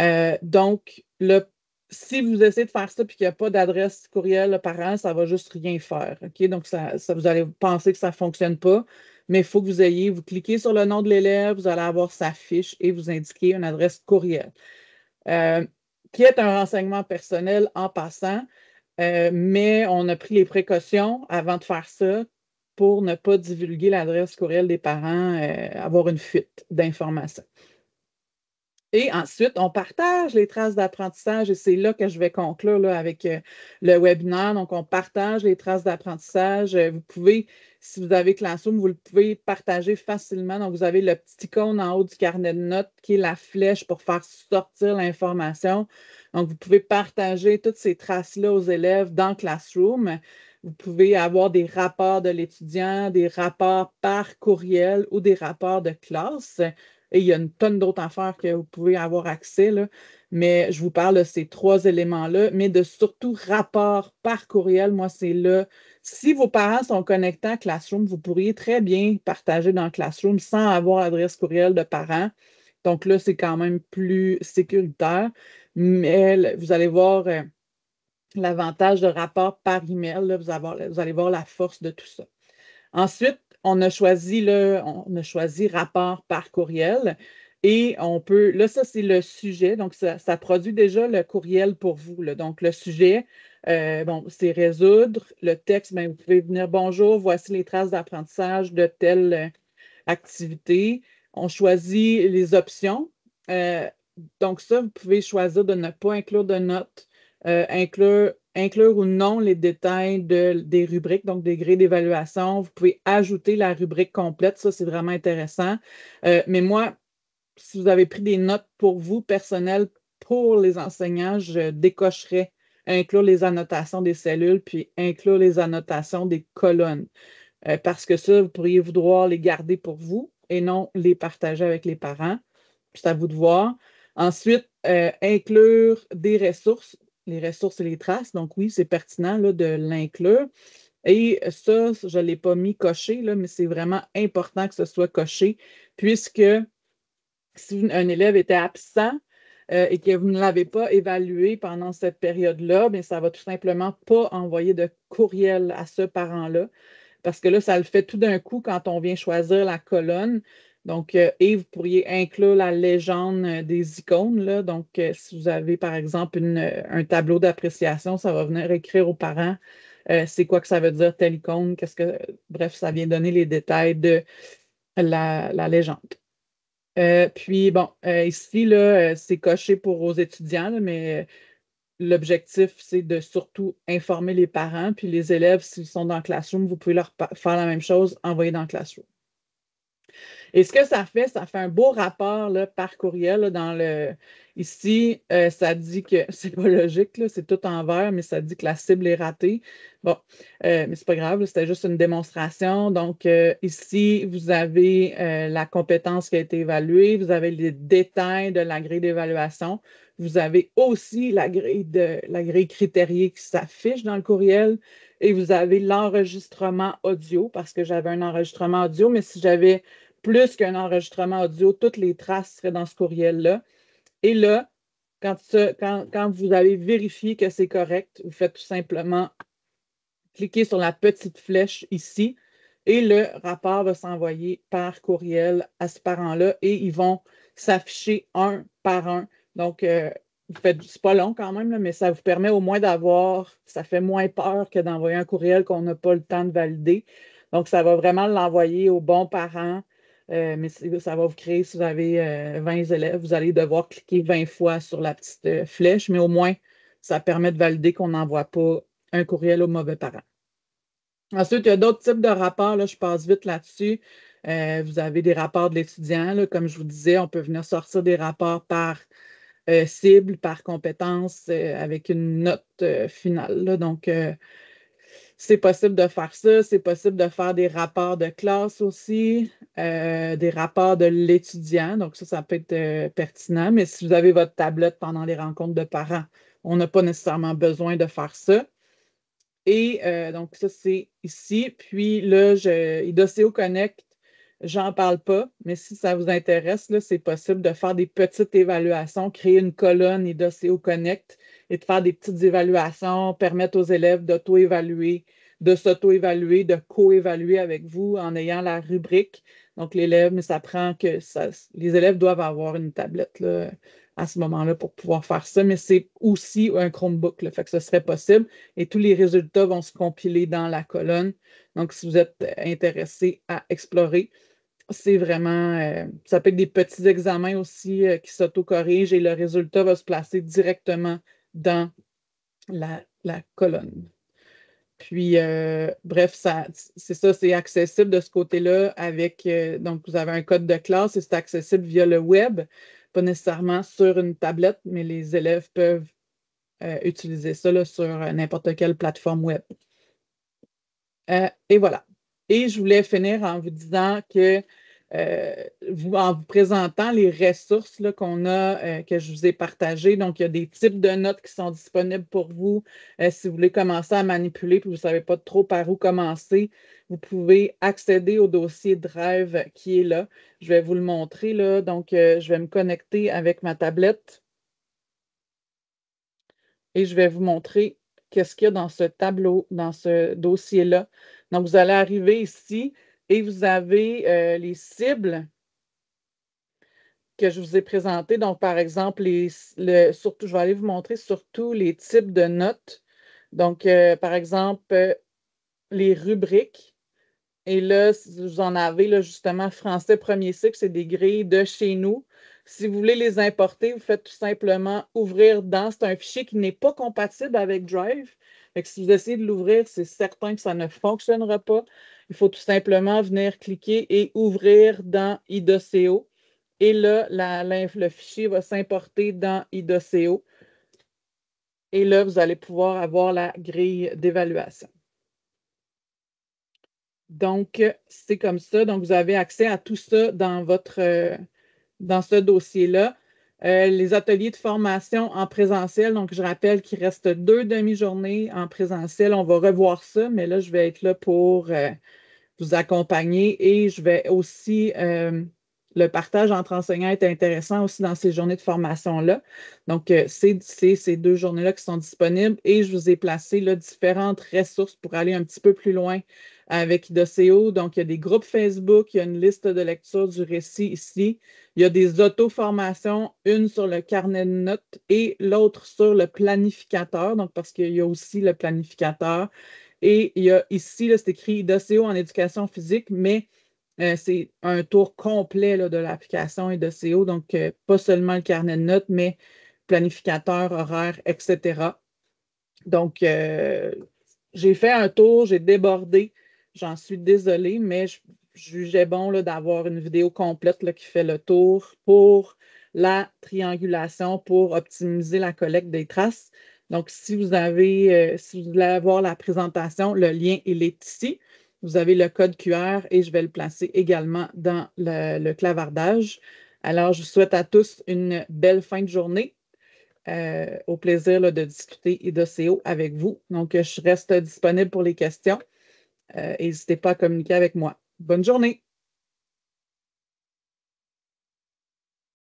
Euh, donc, le si vous essayez de faire ça et qu'il n'y a pas d'adresse courriel parent, ça ne va juste rien faire. Donc, ça, vous allez penser que ça ne fonctionne pas, mais il faut que vous ayez, vous cliquez sur le nom de l'élève, vous allez avoir sa fiche et vous indiquez une adresse courriel, euh, qui est un renseignement personnel en passant, euh, mais on a pris les précautions avant de faire ça pour ne pas divulguer l'adresse courriel des parents, euh, avoir une fuite d'informations. Et ensuite, on partage les traces d'apprentissage et c'est là que je vais conclure avec euh, le webinaire. Donc, on partage les traces d'apprentissage. Euh, vous pouvez, si vous avez Classroom, vous le pouvez partager facilement. Donc, vous avez le petit icône en haut du carnet de notes qui est la flèche pour faire sortir l'information. Donc, vous pouvez partager toutes ces traces-là aux élèves dans Classroom. Vous pouvez avoir des rapports de l'étudiant, des rapports par courriel ou des rapports de classe. Et il y a une tonne d'autres affaires que vous pouvez avoir accès. Mais je vous parle de ces trois éléments-là, mais de surtout rapport par courriel. Moi, c'est là. Si vos parents sont connectés à Classroom, vous pourriez très bien partager dans Classroom sans avoir adresse courriel de parents. Donc là, c'est quand même plus sécuritaire. Mais vous allez voir euh, l'avantage de rapport par email. Là, vous allez voir la force de tout ça. Ensuite, on a choisi le, on a choisi rapport par courriel. Et on peut, là, ça, c'est le sujet. Donc, ça, produit déjà le courriel pour vous. Donc, le sujet, euh, bon, c'est résoudre. Le texte, ben, vous pouvez venir bonjour, voici les traces d'apprentissage de telle euh, activité. On choisit les options. Euh, donc, ça, vous pouvez choisir de ne pas inclure de notes, euh, inclure, inclure, ou non les détails de, des rubriques, donc des grilles d'évaluation. Vous pouvez ajouter la rubrique complète, ça c'est vraiment intéressant. Euh, mais moi, si vous avez pris des notes pour vous personnelles, pour les enseignants, je décocherais inclure les annotations des cellules, puis inclure les annotations des colonnes. Euh, parce que ça, vous pourriez vouloir les garder pour vous et non les partager avec les parents. C'est à vous de voir. Ensuite, inclure des ressources les ressources et les traces. Donc oui, c'est pertinent de l'inclure. Et ça, je ne l'ai pas mis coché, là, mais c'est vraiment important que ce soit coché, puisque si un élève était absent euh, et que vous ne l'avez pas évalué pendant cette période-là, ça ne va tout simplement pas envoyer de courriel à ce parent-là. Parce que là, ça le fait tout d'un coup quand on vient choisir la colonne. Donc, et euh, vous pourriez inclure la légende euh, des icônes. Là. Donc, euh, si vous avez, par exemple, un tableau d'appréciation, ça va venir écrire aux parents c'est quoi que ça veut dire telle icône, qu'est-ce que. Bref, ça vient donner les détails de la, légende. puis, bon, ici, là, c'est coché pour aux étudiants, mais l'objectif, c'est de surtout informer les parents, puis les élèves, s'ils sont dans le classroom, vous pouvez leur faire la même chose, envoyer dans le classroom. Et ce que ça fait, ça fait un beau rapport là, par courriel dans le. Ici, euh, ça dit que c'est pas logique, c'est tout en vert, mais ça dit que la cible est ratée. Bon, euh, mais c'est pas grave, c'était juste une démonstration. Donc, euh, ici, vous avez la compétence qui a été évaluée, vous avez les détails de la grille d'évaluation. Vous avez aussi la grille, de, la grille critériée qui s'affiche dans le courriel et vous avez l'enregistrement audio parce que j'avais un enregistrement audio, mais si j'avais plus qu'un enregistrement audio, toutes les traces seraient dans ce courriel-là. Et là, quand, vous avez vérifié que c'est correct, vous faites tout simplement cliquer sur la petite flèche ici et le rapport va s'envoyer par courriel à ce parent-là et ils vont s'afficher un par un. Donc, euh, c'est pas long quand même, mais ça vous permet au moins d'avoir, ça fait moins peur que d'envoyer un courriel qu'on n'a pas le temps de valider. Donc, ça va vraiment l'envoyer aux bons parents. Euh, mais ça va vous créer, si vous avez 20 euh, élèves, vous allez devoir cliquer 20 fois sur la petite euh, flèche, mais au moins, ça permet de valider qu'on n'envoie pas un courriel aux mauvais parents. Ensuite, il y a d'autres types de rapports, là, je passe vite là-dessus. vous avez des rapports de l'étudiant, comme je vous disais, on peut venir sortir des rapports par cible, par compétence, avec une note finale. donc, c'est possible de faire ça, c'est possible de faire des rapports de classe aussi, euh, des rapports de l'étudiant. Donc, ça, ça peut être euh, pertinent, mais si vous avez votre tablette pendant les rencontres de parents, on n'a pas nécessairement besoin de faire ça. Et euh, donc, ça, c'est ici. Puis là, je, Idoceo Connect, j'en parle pas, mais si ça vous intéresse, c'est possible de faire des petites évaluations, créer une colonne Idoceo Connect et de faire des petites évaluations, permettre aux élèves d'auto-évaluer, de s'auto-évaluer, de co-évaluer avec vous en ayant la rubrique. Donc, l'élève, mais ça prend que les élèves doivent avoir une tablette à ce moment-là pour pouvoir faire ça, mais c'est aussi un Chromebook, le fait que ce serait possible et tous les résultats vont se compiler dans la colonne. Donc, si vous êtes intéressé à explorer, c'est vraiment, euh, ça peut être des petits examens aussi euh, qui s'auto-corrigent et le résultat va se placer directement dans la, colonne. Puis, euh, bref, c'est ça, c'est accessible de ce côté-là avec, euh, donc vous avez un code de classe et c'est accessible via le web, pas nécessairement sur une tablette, mais les élèves peuvent euh, utiliser ça sur n'importe quelle plateforme web. et voilà. Et je voulais finir en vous disant que euh, en vous présentant les ressources qu'on a, euh, que je vous ai partagées. Donc, il y a des types de notes qui sont disponibles pour vous. Euh, si vous voulez commencer à manipuler et vous ne savez pas trop par où commencer, vous pouvez accéder au dossier Drive qui est là. Je vais vous le montrer. Là. Donc, je vais me connecter avec ma tablette et je vais vous montrer qu'est-ce qu'il y a dans ce tableau, dans ce dossier-là. Donc, vous allez arriver ici. Et vous avez euh, les cibles que je vous ai présentées. Donc, par exemple, surtout, je vais aller vous montrer surtout les types de notes. Donc, euh, par exemple, euh, les rubriques. Et là, vous en avez justement français premier cycle, c'est des grilles de chez nous. Si vous voulez les importer, vous faites tout simplement ouvrir dans. C'est un fichier qui n'est pas compatible avec Drive. Donc, si vous essayez de l'ouvrir, c'est certain que ça ne fonctionnera pas. Il faut tout simplement venir cliquer et ouvrir dans IDOCO. Et là, le fichier va s'importer dans IDOCO. Et là, vous allez pouvoir avoir la grille d'évaluation. Donc, c'est comme ça. Donc, vous avez accès à tout ça dans, votre, euh, dans ce dossier-là. Euh, les ateliers de formation en présentiel, donc je rappelle qu'il reste deux demi-journées en présentiel. On va revoir ça, mais là, je vais être là pour euh, vous accompagner et je vais aussi euh, le partage entre enseignants est intéressant aussi dans ces journées de formation-là. Donc, c'est ces deux journées-là qui sont disponibles et je vous ai placé différentes ressources pour aller un petit peu plus loin avec Idoceo. Donc, il y a des groupes Facebook, il y a une liste de lecture du récit ici. Il y a des auto-formations, une sur le carnet de notes et l'autre sur le planificateur, donc parce qu'il y a aussi le planificateur. Et il y a ici, c'est écrit IDOCO en éducation physique, mais euh, c'est un tour complet de l'application IDOCO, donc euh, pas seulement le carnet de notes, mais planificateur, horaire, etc. Donc, euh, j'ai fait un tour, j'ai débordé. J'en suis désolée, mais je jugeais bon d'avoir une vidéo complète qui fait le tour pour la triangulation pour optimiser la collecte des traces. Donc, si vous avez, euh, si vous voulez avoir la présentation, le lien, il est ici. Vous avez le code QR et je vais le placer également dans le, clavardage. Alors, je vous souhaite à tous une belle fin de journée. Euh, au plaisir de discuter et d'OCO avec vous. Donc, je reste disponible pour les questions. Euh, n'hésitez pas à communiquer avec moi. Bonne journée!